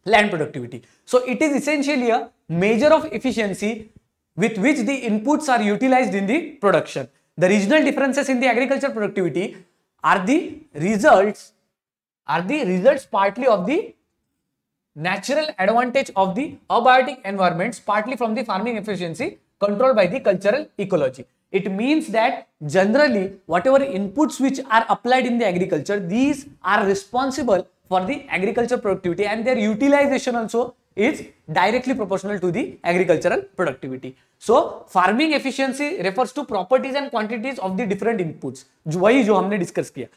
land productivity. So it is essentially a measure of efficiency with which the inputs are utilized in the production. The regional differences in the agriculture productivity are the results are the results partly of the natural advantage of the abiotic environments partly from the farming efficiency controlled by the cultural ecology. It means that generally whatever inputs which are applied in the agriculture, these are responsible for the agriculture productivity and their utilization also is directly proportional to the agricultural productivity. So farming efficiency refers to properties and quantities of the different inputs. जो वही जो हमने discuss किया.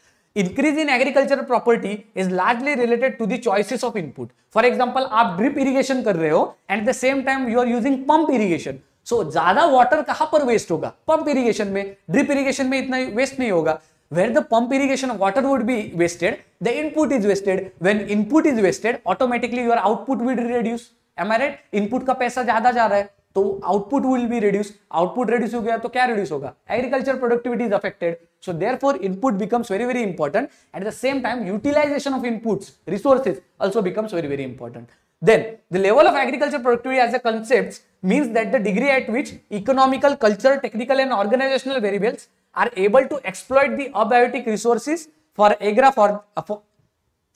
Increase in agricultural property is largely related to the choices of input. For example, आप drip irrigation कर रहे हो and at the same time you are using pump irrigation. So so, ज्यादा वाटर कहां पर वेस्ट होगा pump irrigation में drip irrigation में इतना वेस्ट नहीं होगा where the pump irrigation of water would be wasted, the input is wasted. When input is wasted, automatically your output will reduce. Am I right? Input का पैसा ज़्यादा जा रहा है तो output will be reduced. Output reduce हो गया तो क्या reduce होगा Agriculture productivity is affected. So therefore, input becomes very very important, important at the same time utilisation of inputs resources also becomes very very then the level of agriculture productivity as a concept means that the degree at which economical cultural technical and organizational variables are able to exploit the abiotic resources for agra for, for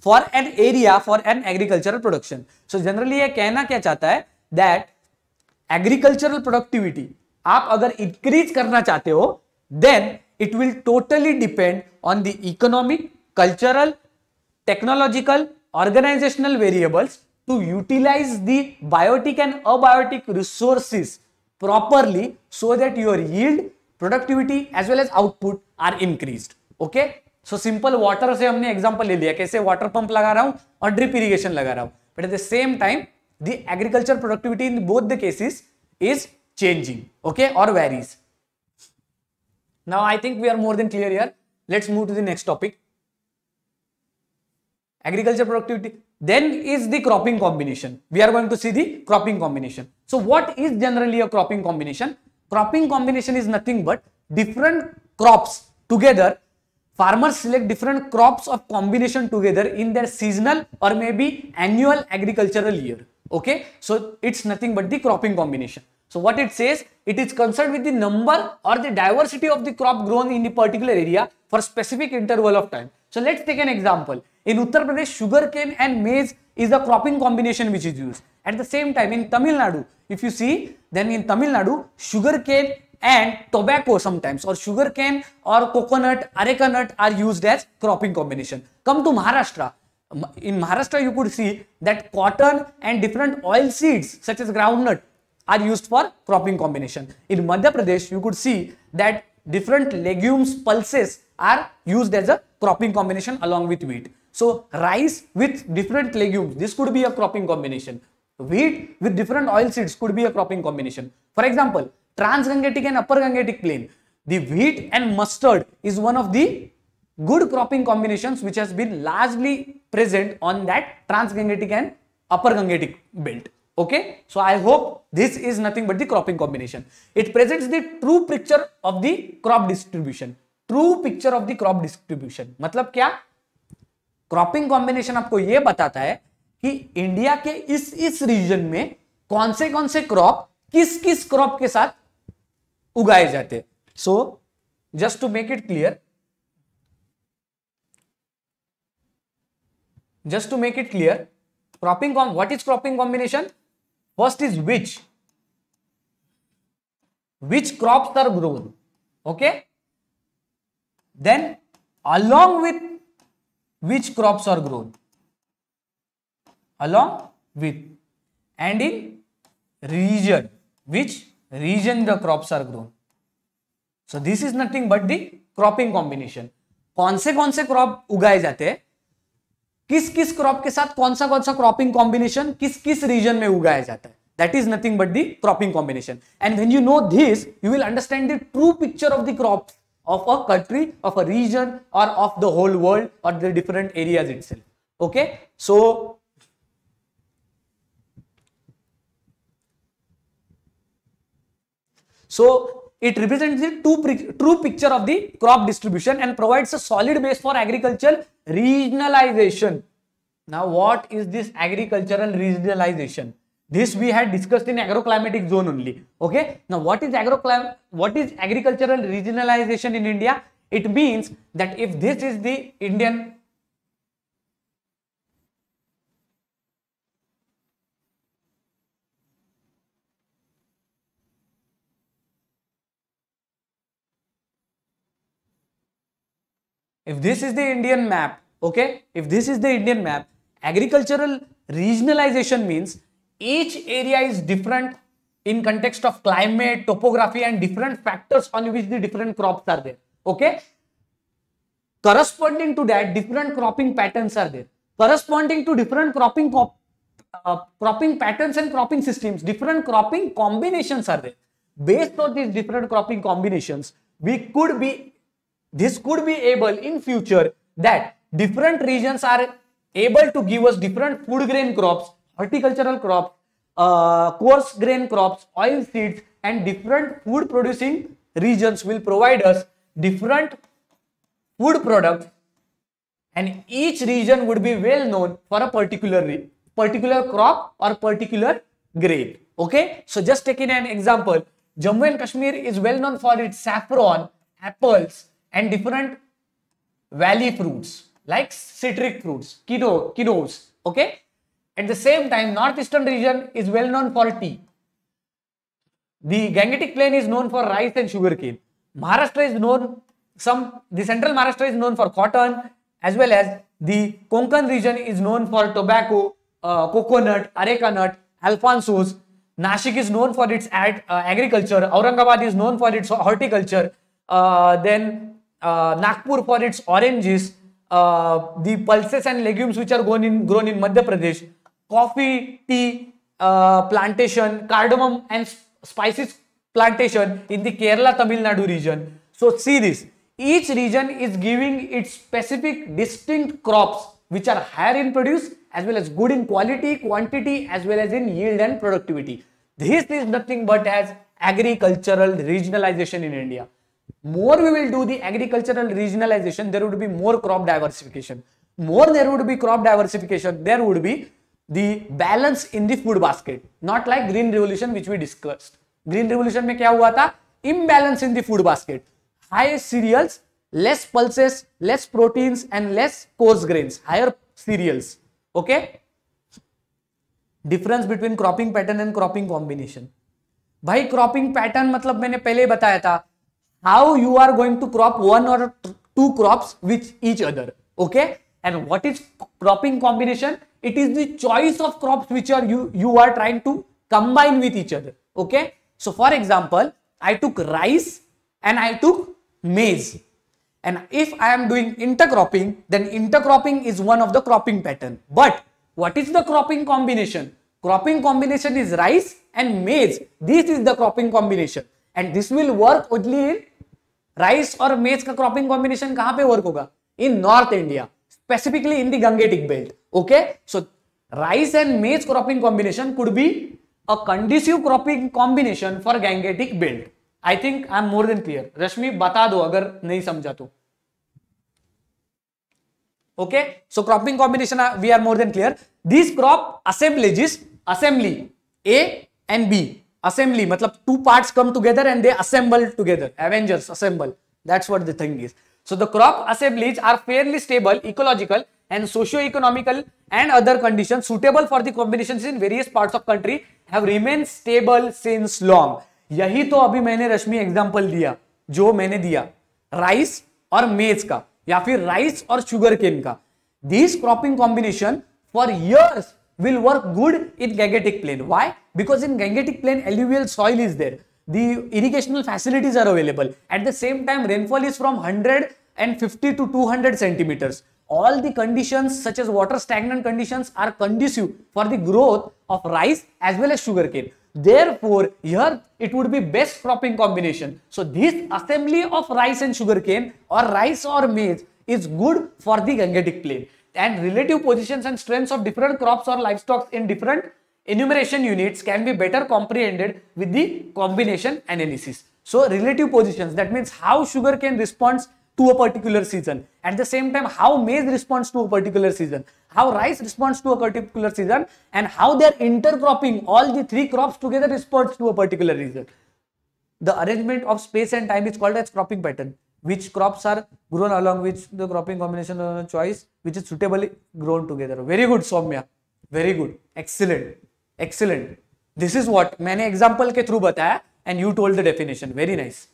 for an area for an agricultural production. So generally ये कहना क्या चाहता है that agricultural productivity आप अगर increase करना चाहते हो then it will totally depend on the economic, cultural, technological, organizational variables to utilize the biotic and abiotic resources properly so that your yield productivity as well as output are increase okay so simple water से हमने example ले लिया कैसे water pump लगा रहा हूं और drip irrigation लगा रहा हूं but at the same time the agriculture productivity in both the cases is changing okay और varies now I think we are more than clear यर let's move to the next topic agriculture productivity then is the cropping combination we are going to see the cropping combination so what is generally a cropping combination cropping combination is nothing but different crops together farmers select different crops of combination together in their seasonal or maybe annual agricultural year okay so it's nothing but the cropping combination so what it says it is concerned with the number or the diversity of the crop grown in the particular area for specific interval of time so let's take an example in uttar pradesh sugarcane and maize is the cropping combination which is used. At the same time in Tamil Nadu, if you see, then in Tamil Nadu, sugarcane and tobacco sometimes or sugarcane or coconut, areca nut are used as cropping combination. Come to Maharashtra. In Maharashtra, you could see that cotton and different oil seeds such as groundnut are used for cropping combination. In Madhya Pradesh, you could see that different legumes, pulses are used as a cropping combination along with wheat. So rice with different legumes, this could be a cropping combination. Wheat with different oil seeds could be a cropping combination. For example, Trans-Gangetic and Upper Gangetic Plain. The wheat and mustard is one of the good cropping combinations which has been largely present on that Trans-Gangetic and Upper Gangetic belt. Okay, so I hope this is nothing but the cropping combination. It presents the true picture of the crop distribution. True picture of the crop distribution. मतलब क्या cropping combination आपको यह बताता है कि India के इस इस रीजन में कौन से कौन से क्रॉप किस किस क्रॉप के साथ उगाए जाते so just to make it clear just to make it clear cropping what is cropping combination first is which which crop are grown okay then along with which crops are grown along with and in region which region the crops are grown so this is nothing but the cropping combination कौन से कौन से crop उगाए जाते हैं किस किस crop के साथ कौन सा कौन सा क्रॉपिंग कॉम्बिनेशन किस किस रीजन में उगाया जाता है that is nothing but the cropping combination and when you know this you will understand the true picture of the crops of a country, of a region or of the whole world or the different areas itself. Okay. So, so it represents the true, true picture of the crop distribution and provides a solid base for agricultural regionalization. Now, what is this agricultural regionalization? This we had discussed in agroclimatic zone only. Okay. Now, what is agroclim? What is agricultural regionalization in India? It means that if this is the Indian if this is the Indian map, okay, if this is the Indian map, agricultural regionalization means each area is different in context of climate, topography and different factors on which the different crops are there. Okay. Corresponding to that, different cropping patterns are there. Corresponding to different cropping crop, uh, cropping patterns and cropping systems, different cropping combinations are there. Based on these different cropping combinations, we could be, this could be able in future that different regions are able to give us different food grain crops horticultural crops, uh, coarse grain crops, oil seeds and different food producing regions will provide us different food products and each region would be well known for a particular particular crop or particular grain. Okay, so just taking an example, Jammu and Kashmir is well known for its saffron, apples and different valley fruits like citric fruits, kiddos, quinoas. Okay, at the same time, northeastern region is well known for tea. The Gangetic plain is known for rice and sugarcane. Maharashtra is known, some the central Maharashtra is known for cotton as well as the Konkan region is known for tobacco, uh, coconut, areca nut, alfonsos. Nashik is known for its ad, uh, agriculture. Aurangabad is known for its horticulture. Uh, then uh, Nagpur for its oranges. Uh, the pulses and legumes which are grown in, grown in Madhya Pradesh coffee, tea uh, plantation, cardamom and spices plantation in the Kerala Tamil Nadu region. So see this, each region is giving its specific distinct crops which are higher in produce as well as good in quality, quantity as well as in yield and productivity. This is nothing but as agricultural regionalization in India. More we will do the agricultural regionalization, there would be more crop diversification. More there would be crop diversification, there would be the balance in the food basket not like green revolution which we discussed green revolution mein kya hua tha imbalance in the food basket high cereals less pulses less proteins and less coarse grains higher cereals okay difference between cropping pattern and cropping combination bhai cropping pattern matlab maine pehle hi bataya tha how you are going to crop one or two crops with each other okay And what is cropping combination? It is the choice of crops which are you, you are trying to combine with each other. Okay. So for example, I took rice and I took maize. And if I am doing intercropping, then intercropping is one of the cropping pattern. But what is the cropping combination? Cropping combination is rice and maize. This is the cropping combination. And this will work only in rice or maize. का cropping combination कहां पे work होगा in specifically in the Gangetic belt. Okay, so rice and maize cropping combination could be a conducive cropping combination for Gangetic belt. I think I am more than clear Rashmi बता दो अगर नहीं समझा तो okay so cropping combination we are more than clear this crop assemblages assembly A and B assembly मतलब two parts come together and they assemble together Avengers assemble that's what the thing is So the crop assemblies are fairly stable, ecological and socio-economical and other conditions suitable for the combinations in various parts of country have remained stable since long. yahi to abhi maine rashmi example diya jo maine diya rice और maize ka ya fir rice और sugarcane ka का cropping combination for years will work good in gangetic plain. Why? Because in gangetic plain alluvial soil is there. the irrigational facilities are available. At the same time, rainfall is from 150 to 200 centimeters. All the conditions such as water stagnant conditions are conducive for the growth of rice as well as sugarcane. Therefore, here it would be best cropping combination. So, this assembly of rice and sugarcane or rice or maize is good for the Gangetic Plain. And relative positions and strengths of different crops or livestock in different enumeration units can be better comprehended with the combination analysis. So relative positions, that means how sugarcane responds to a particular season. At the same time, how maize responds to a particular season, how rice responds to a particular season and how their intercropping, all the three crops together responds to a particular season. The arrangement of space and time is called as cropping pattern. Which crops are grown along which the cropping combination choice, which is suitably grown together. Very good, Somya. Very good. Excellent. Excellent this is what मैंने example के through बताया and you told the definition very nice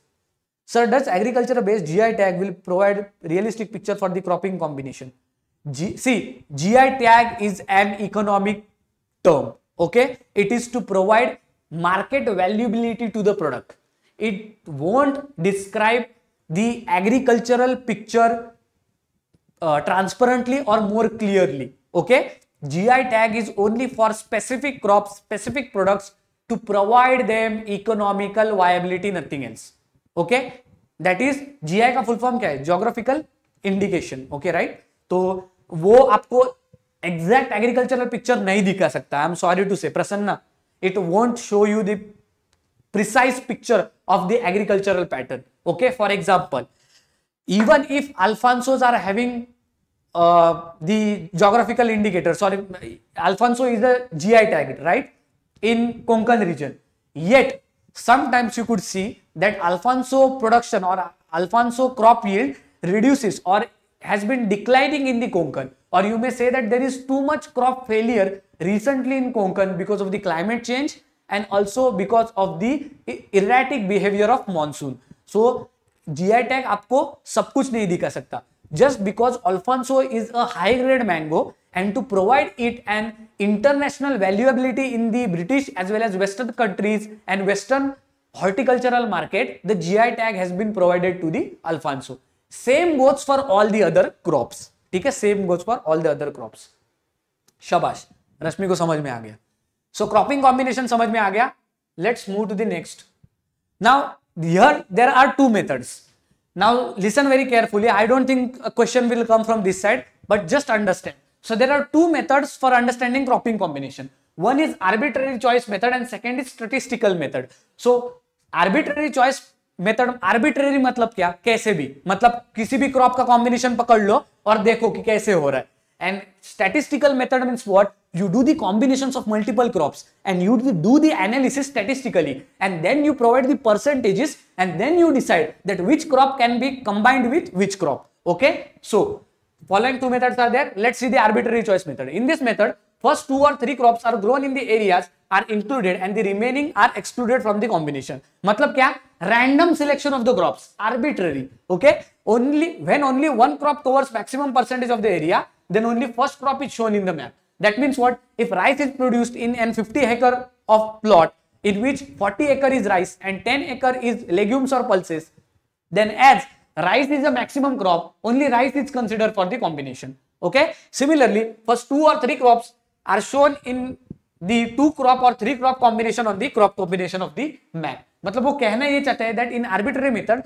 sir does agriculture based G I tag will provide realistic picture for the cropping combination see G I tag is an economic term okay it is to provide market valuability to the product it won't describe the agricultural picture transparently or more clearly okay GI tag is only for specific crops, specific products to provide them economical viability, nothing else. Okay, that is GI का full form क्या है geographical indication okay right तो वो आपको exact agricultural picture नहीं दिखा सकता I am sorry to say Prasanna it won't show you the picture of the agricultural pattern okay for example even if alphonsos are having the geographical indicator. Sorry, Alfonso is a GI tag, right? In Konkan region. Yet, sometimes you could see that Alfonso production or Alfonso crop yield reduces or has been declining in the Konkan. Or you may say that there is too much crop failure recently in Konkan because of the climate change and also because of the erratic behavior of monsoon. So, GI tag aapko sab kuch nahi dikha sakta just because Alfonso is a high grade mango and to provide it an international valuability in the British as well as Western countries and Western horticultural market, the GI tag has been provided to the Alfonso. Same goes for all the other crops. theek hai same goes for all the other crops shabash rashmi ko samajh mein aa gaya so cropping combination samajh mein aa gaya let's move to the next now here there are two methods Now listen very carefully. I don't think a question will come from this side, but just understand. So there are two methods for understanding cropping combination. One is arbitrary choice method and second is statistical method. So arbitrary choice method arbitrary matlab kya kaise bhi matlab kisi bhi crop ka combination pakad lo aur dekho ki kaise ho raha hai And statistical method means what? You do the combinations of multiple crops and you do the analysis statistically and then you provide the percentages and then you decide that which crop can be combined with which crop. Okay. So following two methods are there. Let's see the arbitrary choice method. In this method, first two or three crops are grown in the areas are included and the remaining are excluded from the combination. मतलब क्या? Random selection of the crops, arbitrary. Okay. Only when only one crop covers maximum percentage of the area, then only first crop is shown in the map. That means what? If rice is produced in an 50 hectare of plot in which 40 acre is rice and 10 acre is legumes or pulses, then as rice is a maximum crop, only rice is considered for the combination. Okay. Similarly, first two or three crops are shown in the two crop or three crop combination on the crop combination of the map. मतलब वो कहना ये चाहते हैं that in arbitrary method,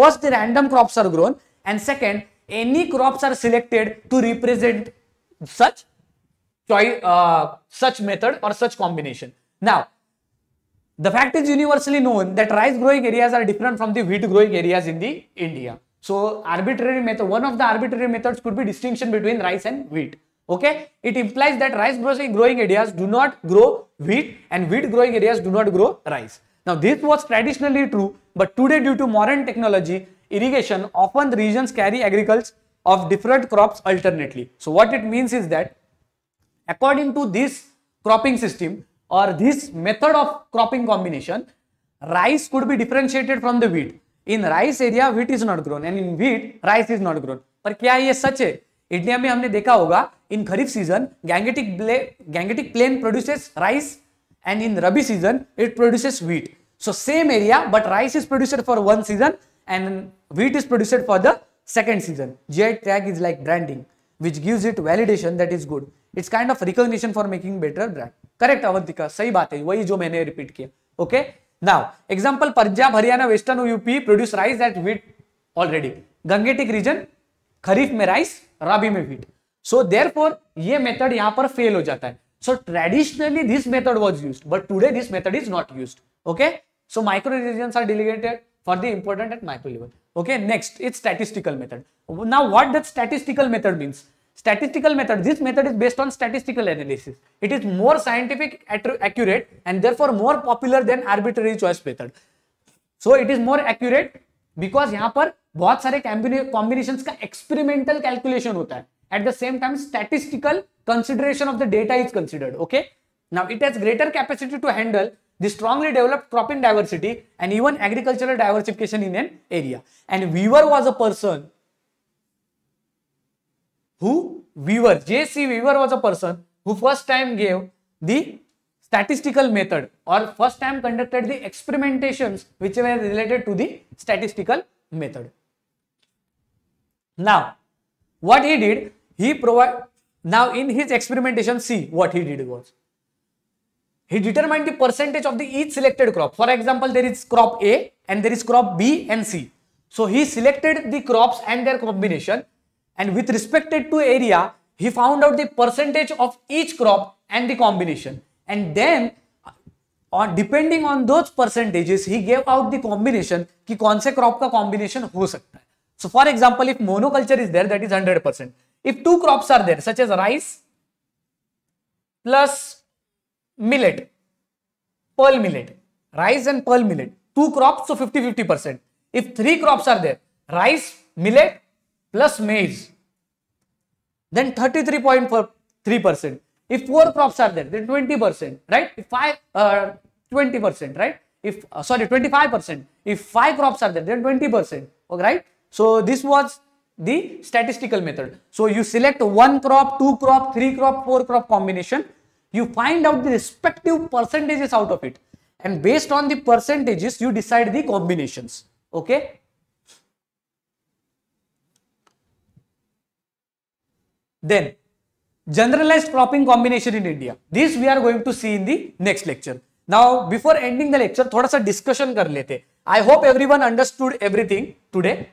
first the random crops are grown and second any crops are selected to represent such choice, uh, such method or such combination. Now, the fact is universally known that rice growing areas are different from the wheat growing areas in the India. So, arbitrary method, one of the arbitrary methods could be distinction between rice and wheat. Okay, it implies that rice growing areas do not grow wheat and wheat growing areas do not grow rice. Now, this was traditionally true, but today due to modern technology, irrigation often regions carry agriculture of different crops alternately. So what it means is that according to this cropping system or this method of cropping combination, rice could be differentiated from the wheat. In rice area, wheat is not grown and in wheat, rice is not grown. par kya ye sach hai india mein humne dekha hoga in kharif season gangetic gangetic plain produces rice and in rabi season it produces wheat. So same area but rice is produced for one season and wheat is produced for the second season. GI tag is like branding which gives it validation that is good. It's kind of recognition for making better brand. Correct Avantika सही बात है वही जो मैंने repeat किया okay now example Punjab Haryana western UP produce rice at wheat already Gangetic region kharif में rice rabi में wheat so therefore ये मेथड यहां पर फेल हो जाता है so traditionally this method was used but today this method is not used okay so micro regions are delegated for the important at micro level. Okay, next it's statistical method. Now what that statistical method means? Statistical method, this method is based on statistical analysis. It is more scientific, accurate and therefore more popular than arbitrary choice method. So it is more accurate because यहाँ पर बहुत सारे combinations का experimental calculation होता है At the same time, statistical consideration of the data is considered. Okay. Now it has greater capacity to handle the strongly developed cropping diversity and even agricultural diversification in an area. And Weaver was a person who Weaver, J.C. Weaver was a person who first time gave the statistical method or first time conducted the experimentations which were related to the statistical method. Now, what he did, he provide now in his experimentation, see what he did was he determined the percentage of the each selected crop. For example, there is crop A and there is crop B and C. So he selected the crops and their combination and with respect to area, he found out the percentage of each crop and the combination. And then on depending on those percentages, he gave out the combination कि कौन crop combination हो सकता So for example, if monoculture is there, that is 100%. If two crops are there, such as rice plus millet, pearl millet, rice and pearl millet, two crops, so 50-50%. If three crops are there, rice, millet plus maize, then 33.3%. If four crops are there, then 20%, right? If five, uh, 20%, right? If, uh, sorry, 25%. If five crops are there, then 20%, okay, right? So, this was the statistical method. So, you select one crop, two crop, three crop, four crop combination you find out the respective percentages out of it. And based on the percentages, you decide the combinations. Okay. Then generalized cropping combination in India. This we are going to see in the next lecture. Now before ending the lecture, thoda sa discussion कर I hope everyone understood everything today.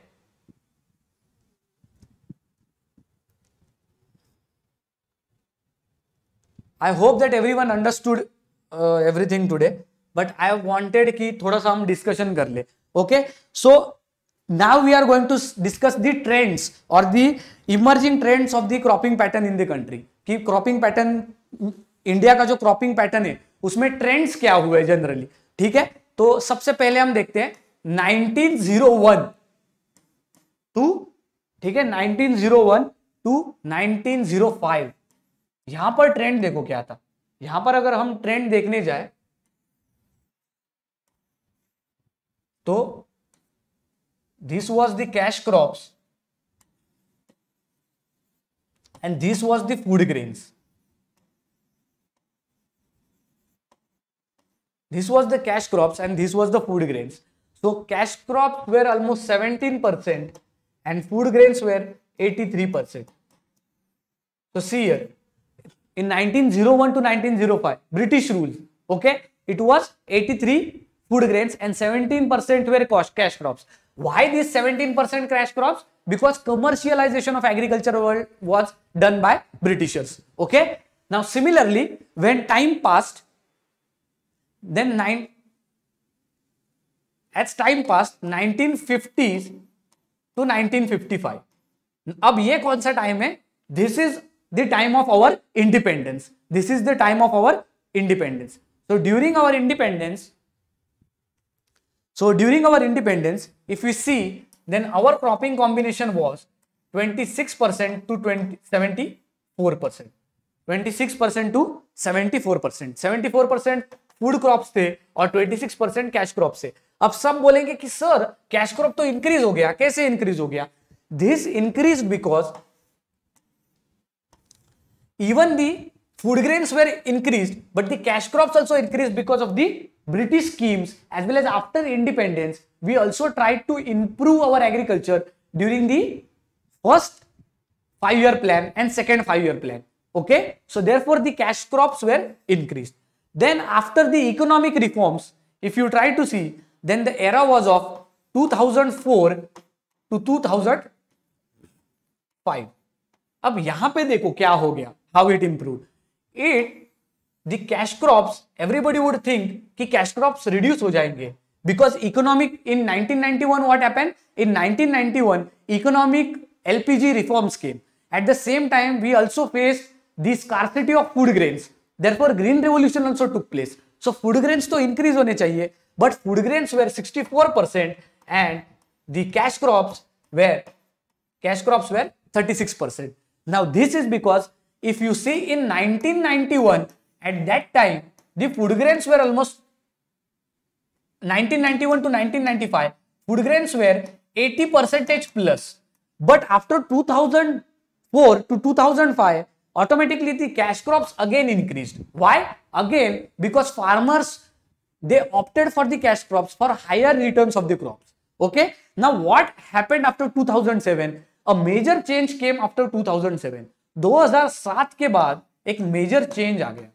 I hope that everyone understood everything today but I wanted की थोड़ा सा हम discussion कर ले ओके so now we are going to discuss the trends और the emerging trends of the cropping pattern in the country कि cropping pattern India का जो क्रॉपिंग पैटर्न है उसमें ट्रेंड्स क्या हुए जनरली ठीक है तो सबसे पहले हम देखते हैं नाइनटीन जीरो वन टू ठीक है 1901 टू फाइव यहां पर ट्रेंड देखो क्या था यहां पर अगर हम ट्रेंड देखने जाए तो this was the cash crop and this was the food grain this was the cash crops and this was the food grains so cash crop were almost seventeen percent and food grains were eighty three percent तो see year in 1901 to 1905 british rule okay it was 83 food grains and 17% were cost cash crops why these 17% cash crops because commercialization of agriculture was done by britishers okay now similarly when time passed then nine as time passed 1950s to 1955 अब ये कौन सा time है this is the time of our independence. This is the time of our independence. So during our independence, so during our independence, if we see, then our cropping combination was 26% to 20, 74%. 26% to 74%. 74% food crop थे और 26% cash crop से अब सब बोलेंगे कि sir cash crop तो increase हो गया कैसे इंक्रीज हो गया this increase because even the food grains were increased, but the cash crops also increased because of the British schemes as well as after independence. We also tried to improve our agriculture during the first five year plan and second five year plan. Okay, so therefore the cash crops were increased. Then after the economic reforms, if you try to see, then the era was of 2004 to 2005. अब यहां पे देखो क्या हो गया how it improved. It, the cash crops, everybody would think that cash crops reduce ho jayenge. Because economic, in 1991 what happened? In 1991, economic LPG reforms came. At the same time, we also faced the scarcity of food grains. Therefore, green revolution also took place. So, food grains to increase hone chahiye, but food grains were 64% and the cash crops were cash crops were 36%. Now, this is because if you see in 1991, at that time, the food grains were almost 1991 to 1995, food grains were 80 percentage plus. But after 2004 to 2005, automatically the cash crops again increased. Why? Again, because farmers, they opted for the cash crops for higher returns of the crops. Okay. Now, what happened after 2007? A major change came after 2007. 2007 के बाद एक major change आ गया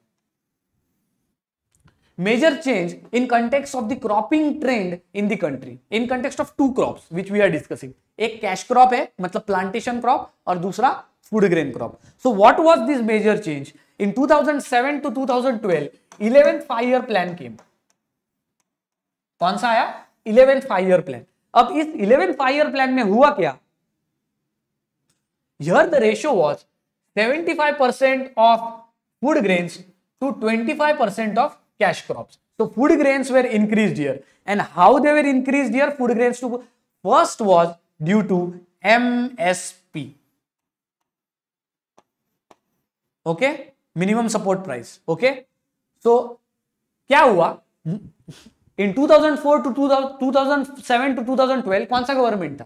major change in context of the cropping trend in the country in context of two crop which we are discussing एक cash crop है मतलब plantation crop और दूसरा food grain crop so what was this major change in two thousand seven to two thousand twelve five year plan came कौन सा आया eleventh five year plan अब इस इलेवेंथ फाइव ईयर प्लान में हुआ क्या year the ratio was 75% of food grains to 25% of cash crops. So food grains were increased here. And how they were increased here? Food grains to first was due to MSP. Okay? Minimum support price. Okay? So क्या हुआ इन 2004 to 2007 to 2012 कौन सा government था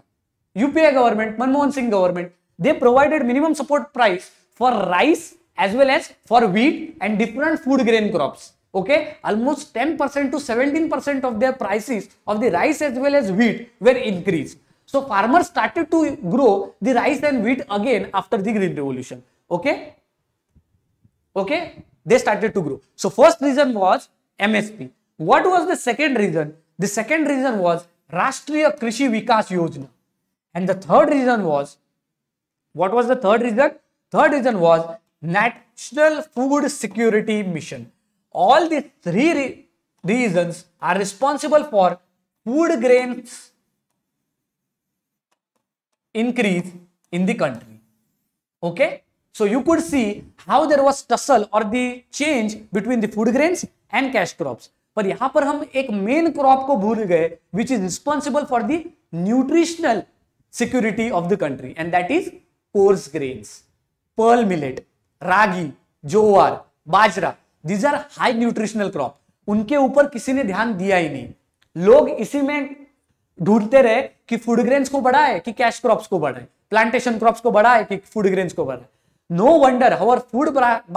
UPA government Manmohan Singh government They provided minimum support price for rice as well as for wheat and different food grain crops. Okay, almost 10% to 17% of their prices of the rice as well as wheat were increased. So farmers started to grow the rice and wheat again after the Green Revolution. Okay, okay, they started to grow. So first reason was MSP. What was the second reason? The second reason was Rashtriya Krishi Vikas Yojana. And the third reason was what was the third reason? Third reason was National Food Security Mission. All these three re reasons are responsible for food grains increase in the country. Okay? So you could see how there was tussle or the change between the food grains and cash crops. पर यहाँ पर हम एक main crop को भूल गए which is responsible for the nutritional security of the country and that is coarse grains pearl millet ragi jowar bajra these are high nutritional crop उनके ऊपर किसी ने ध्यान दिया ही नहीं लोग इसी में ढूंढते रहे कि फूड ग्रेन्स को बढ़ाए कि कैश क्रॉप्स को बढ़ाए प्लांटेशन क्रॉप्स को बढ़ाए कि फूड ग्रेन्स को बढ़ाए no wonder however food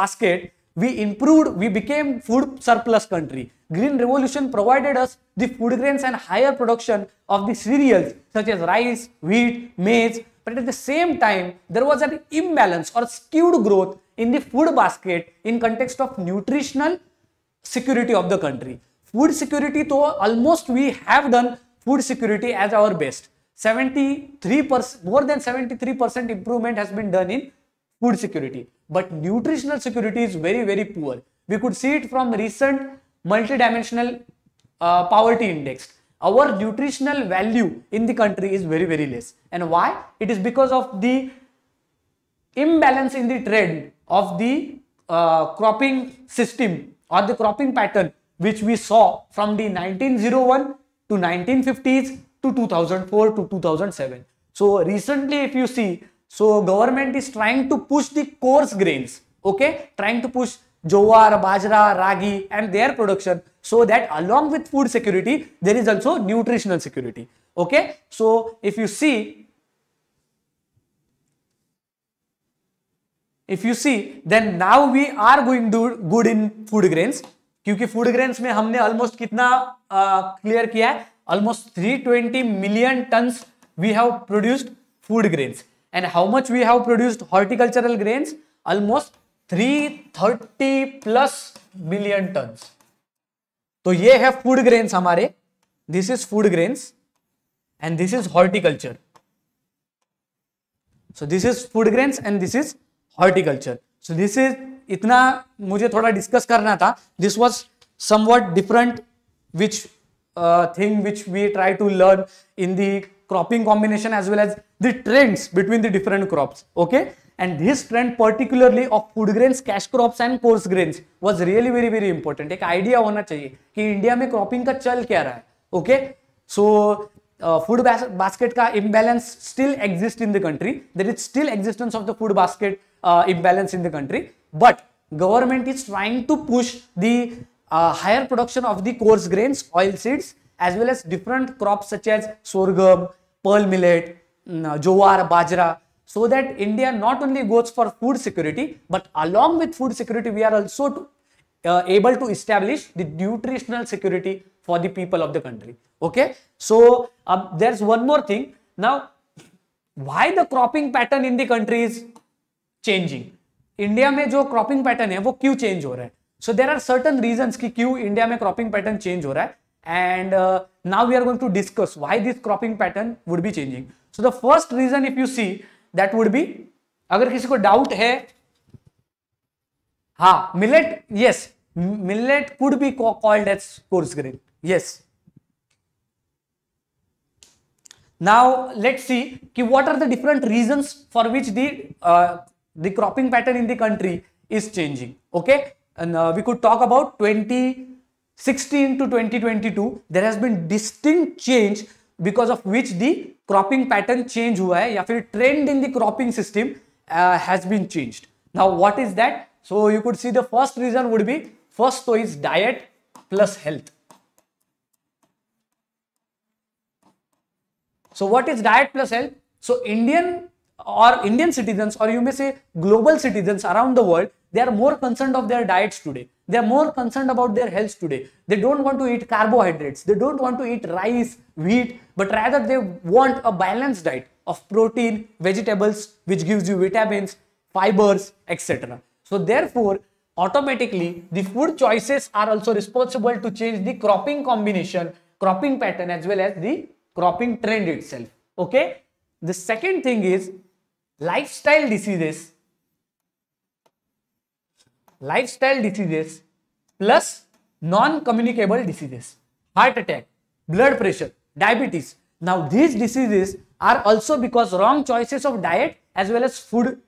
basket we improve we became food surplus country green revolution provided us the food and higher production of the such as rice wheat maize But at the same time, there was an imbalance or skewed growth in the food basket in context of nutritional security of the country. Food security, though, almost we have done food security as our best. 73% more than 73% improvement has been done in food security but nutritional security is very very poor we could see it from recent multidimensional uh, poverty index our nutritional value in the country is very very less and why it is because of the imbalance in the trend of the uh, cropping system or the cropping pattern which we saw from the 1901 to 1950s to 2004 to 2007 so recently if you see so government is trying to push the coarse grains okay trying to push jowar bajra ragi and their production so that along with food security there is also nutritional security okay so if you see if you see then now we are going to good in food grains क्योंकि food grains में हमने almost कितना clear uh, किया है almost 320 million tons we have produced food grains and how much we have produced horticultural grains almost 330 plus million tons तो ये है food grains हमारे this is food grains and this is horticulture so this is food grains and this is horticulture so this is इतना मुझे थोड़ा discuss करना था this was somewhat different which thing which we try to learn in the cropping combination as well as the trends between the different crops okay and this trend particularly of food grains cash crops and coarse grains was really very very important एक idea होना चाहिए कि India में cropping का चल क्या रहा है okay uh, food food basket का imbalance still exist in the country. There is still existence of the food basket basket imbalance in the country government is trying to push the uh, higher production of the coarse grains, oil seeds, as well as different crops such as sorghum, pearl millet, mm, jowar, bajra so that India not only goes for food security, but along with food security, we are also to, uh, able to establish the nutritional security for the people of the country. Okay. So um, there's one more thing. Now, why the cropping pattern in the country is changing? India में jo cropping pattern hai, वो kyu change ho रहा है so there are certain reason की क्यों India में cropping pattern change हो and uh, now we are going to discuss why this cropping pattern would be changing so the first reason if you see that would be अगर किसी को doubt है हा millet yes millet could be called as coarse grain yes now let see कि what are the different reasons for which the the cropping pattern in the country is changing okay we could talk about twenty 2016 to 2022 there has been distinct change because of which the cropping pattern change हुआ है या फिर trend in the cropping system has been changed now what is that so you could see the first reason would be first तो is diet plus health so what is diet plus health so indian or indian citizens or you may say global citizens around the world they are more concerned of their diets today they are more concerned about their health today. They don't want to eat carbohydrates. They don't want to eat rice, wheat, but rather they want a balanced diet of protein, vegetables, which gives you vitamins, fibers, etc. So therefore, automatically the food choices are also responsible to change the cropping combination, cropping pattern as well as the cropping trend itself. Okay. The second thing is lifestyle diseases lifestyle diseases plus non-communicable diseases, heart attack, blood pressure, diabetes. Now these diseases are also because wrong choices of diet as well as food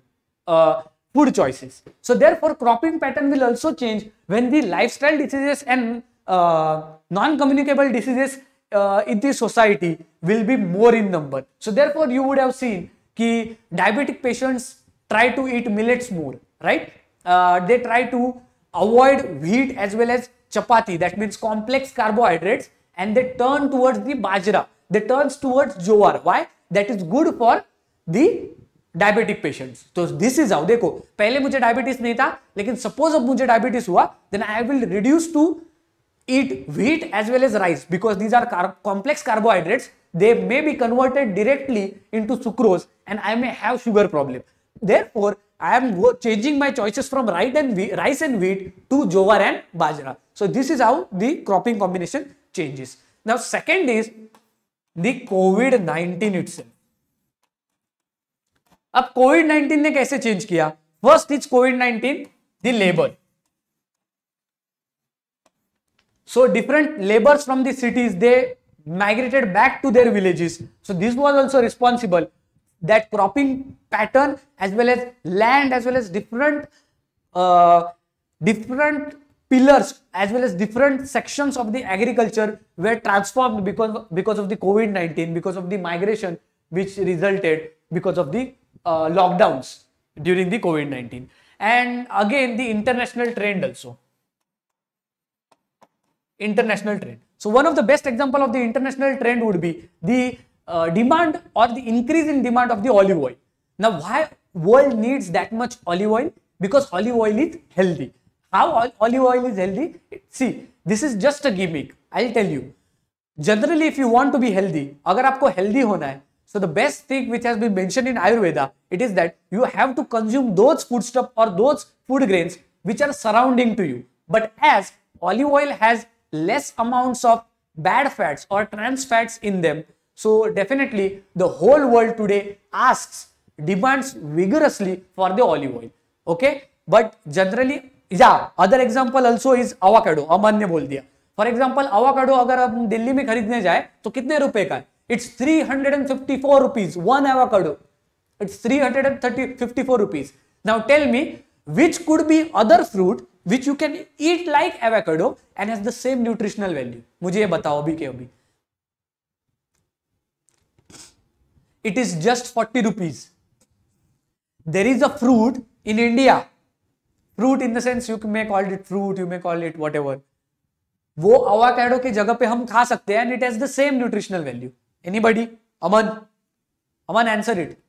uh, food choices. So therefore cropping pattern will also change when the lifestyle diseases and uh, non-communicable diseases uh, in the society will be more in number. So therefore you would have seen that diabetic patients try to eat millets more, right? uh, they try to avoid wheat as well as chapati, that means complex carbohydrates, and they turn towards the bajra. They turns towards jowar. Why? That is good for the diabetic patients. So this is how. देखो पहले मुझे diabetes नहीं था लेकिन suppose अब मुझे diabetes हुआ then I will reduce to eat wheat as well as rice because these are car complex carbohydrates they may be converted directly into sucrose and i may have sugar problem therefore I am changing my choices from rice and wheat, rice and wheat to jowar and bajra. So this is how the cropping combination changes. Now second is the COVID-19 itself. अब COVID 19 ने कैसे change किया first is कोविड-19 the labour. so different laborers from the cities they migrated back to their villages so this was also responsible that cropping pattern as well as land as well as different uh, different pillars as well as different sections of the agriculture were transformed because because of the covid-19 because of the migration which resulted because of the uh, lockdowns during the covid-19 and again the international trend also international trend so one of the best example of the international trend would be the uh, demand or the increase in demand of the olive oil. Now, why world needs that much olive oil? Because olive oil is healthy. How olive oil is healthy? See, this is just a gimmick. I'll tell you. Generally, if you want to be healthy, अगर आपको healthy होना है, so the best thing which has been mentioned in Ayurveda, it is that you have to consume those stuff or those food grains which are surrounding to you. But as olive oil has less amounts of bad fats or trans fats in them, So definitely the whole world today asks, demands vigorously for the olive oil. Okay. But generally, yeah, other example also is avocado. अमन ने बोल दिया for example avocado अगर हम दिल्ली में खरीदने जाए तो कितने रुपए का है it's three hundred and fifty four rupees one avocado it's three hundred and thirty fifty four rupees now tell me which could be other fruit which you can eat like avocado and has the same nutritional value मुझे ये बताओ अभी के अभी it is just 40 rupees. There is a fruit in India. Fruit in the sense you may call it fruit, you may call it whatever. वो अवाकैडो की जगह पे हम खा सकते हैं and it has the same nutritional value anybody Aman Aman answer it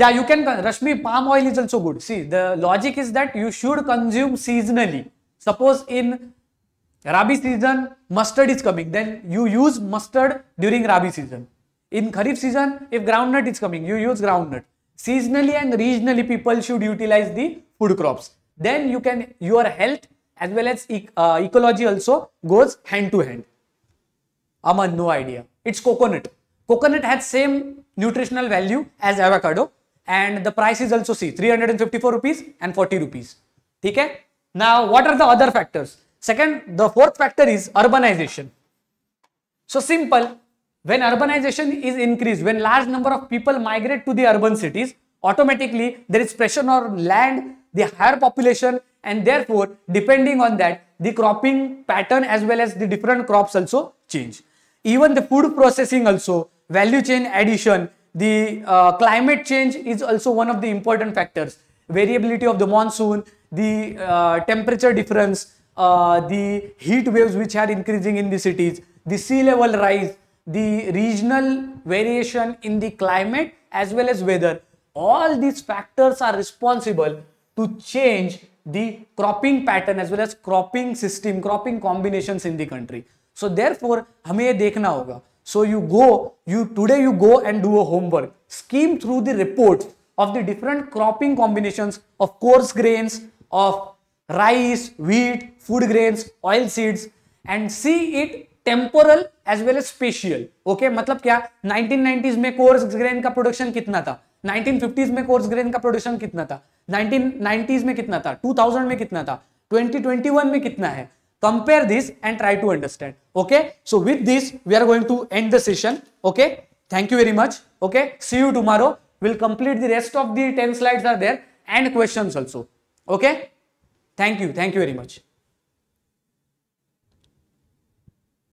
yeah you can rashmi palm oil is also good see the logic is that you should consume seasonally suppose in Rabi season, mustard is coming. Then you use mustard during Rabi season. In Kharif season, if groundnut is coming, you use groundnut. Seasonally and regionally, people should utilize the food crops. Then you can, your health as well as ec uh, ecology also goes hand to hand. Aman, no idea. It's coconut. Coconut has same nutritional value as avocado and the price is also see 354 rupees and 40 rupees. Okay? Now, what are the other factors? Second, the fourth factor is urbanization. So simple, when urbanization is increased, when large number of people migrate to the urban cities, automatically there is pressure on land, the higher population and therefore depending on that, the cropping pattern as well as the different crops also change. Even the food processing also, value chain addition, the uh, climate change is also one of the important factors. Variability of the monsoon, the uh, temperature difference, uh, the heat waves which are increasing in the cities, the sea level rise, the regional variation in the climate as well as weather. All these factors are responsible to change the cropping pattern as well as cropping system, cropping combinations in the country. So therefore, हमें ये देखना होगा. So you go, you today you go and do a homework. Skim through the reports of the different cropping combinations of coarse grains, of rice, wheat, food grains, oil seeds and see it temporal as well as spatial okay मतलब क्या 1990s में coarse grain का production कितना था 1950s में coarse grain का production कितना था 1990s में कितना था 2000 में कितना था 2021 में कितना है compare this and try to understand okay so with this we are going to end the session okay thank you very much okay see you tomorrow will complete the rest of the 10 slides are there and questions also okay thank you thank you very much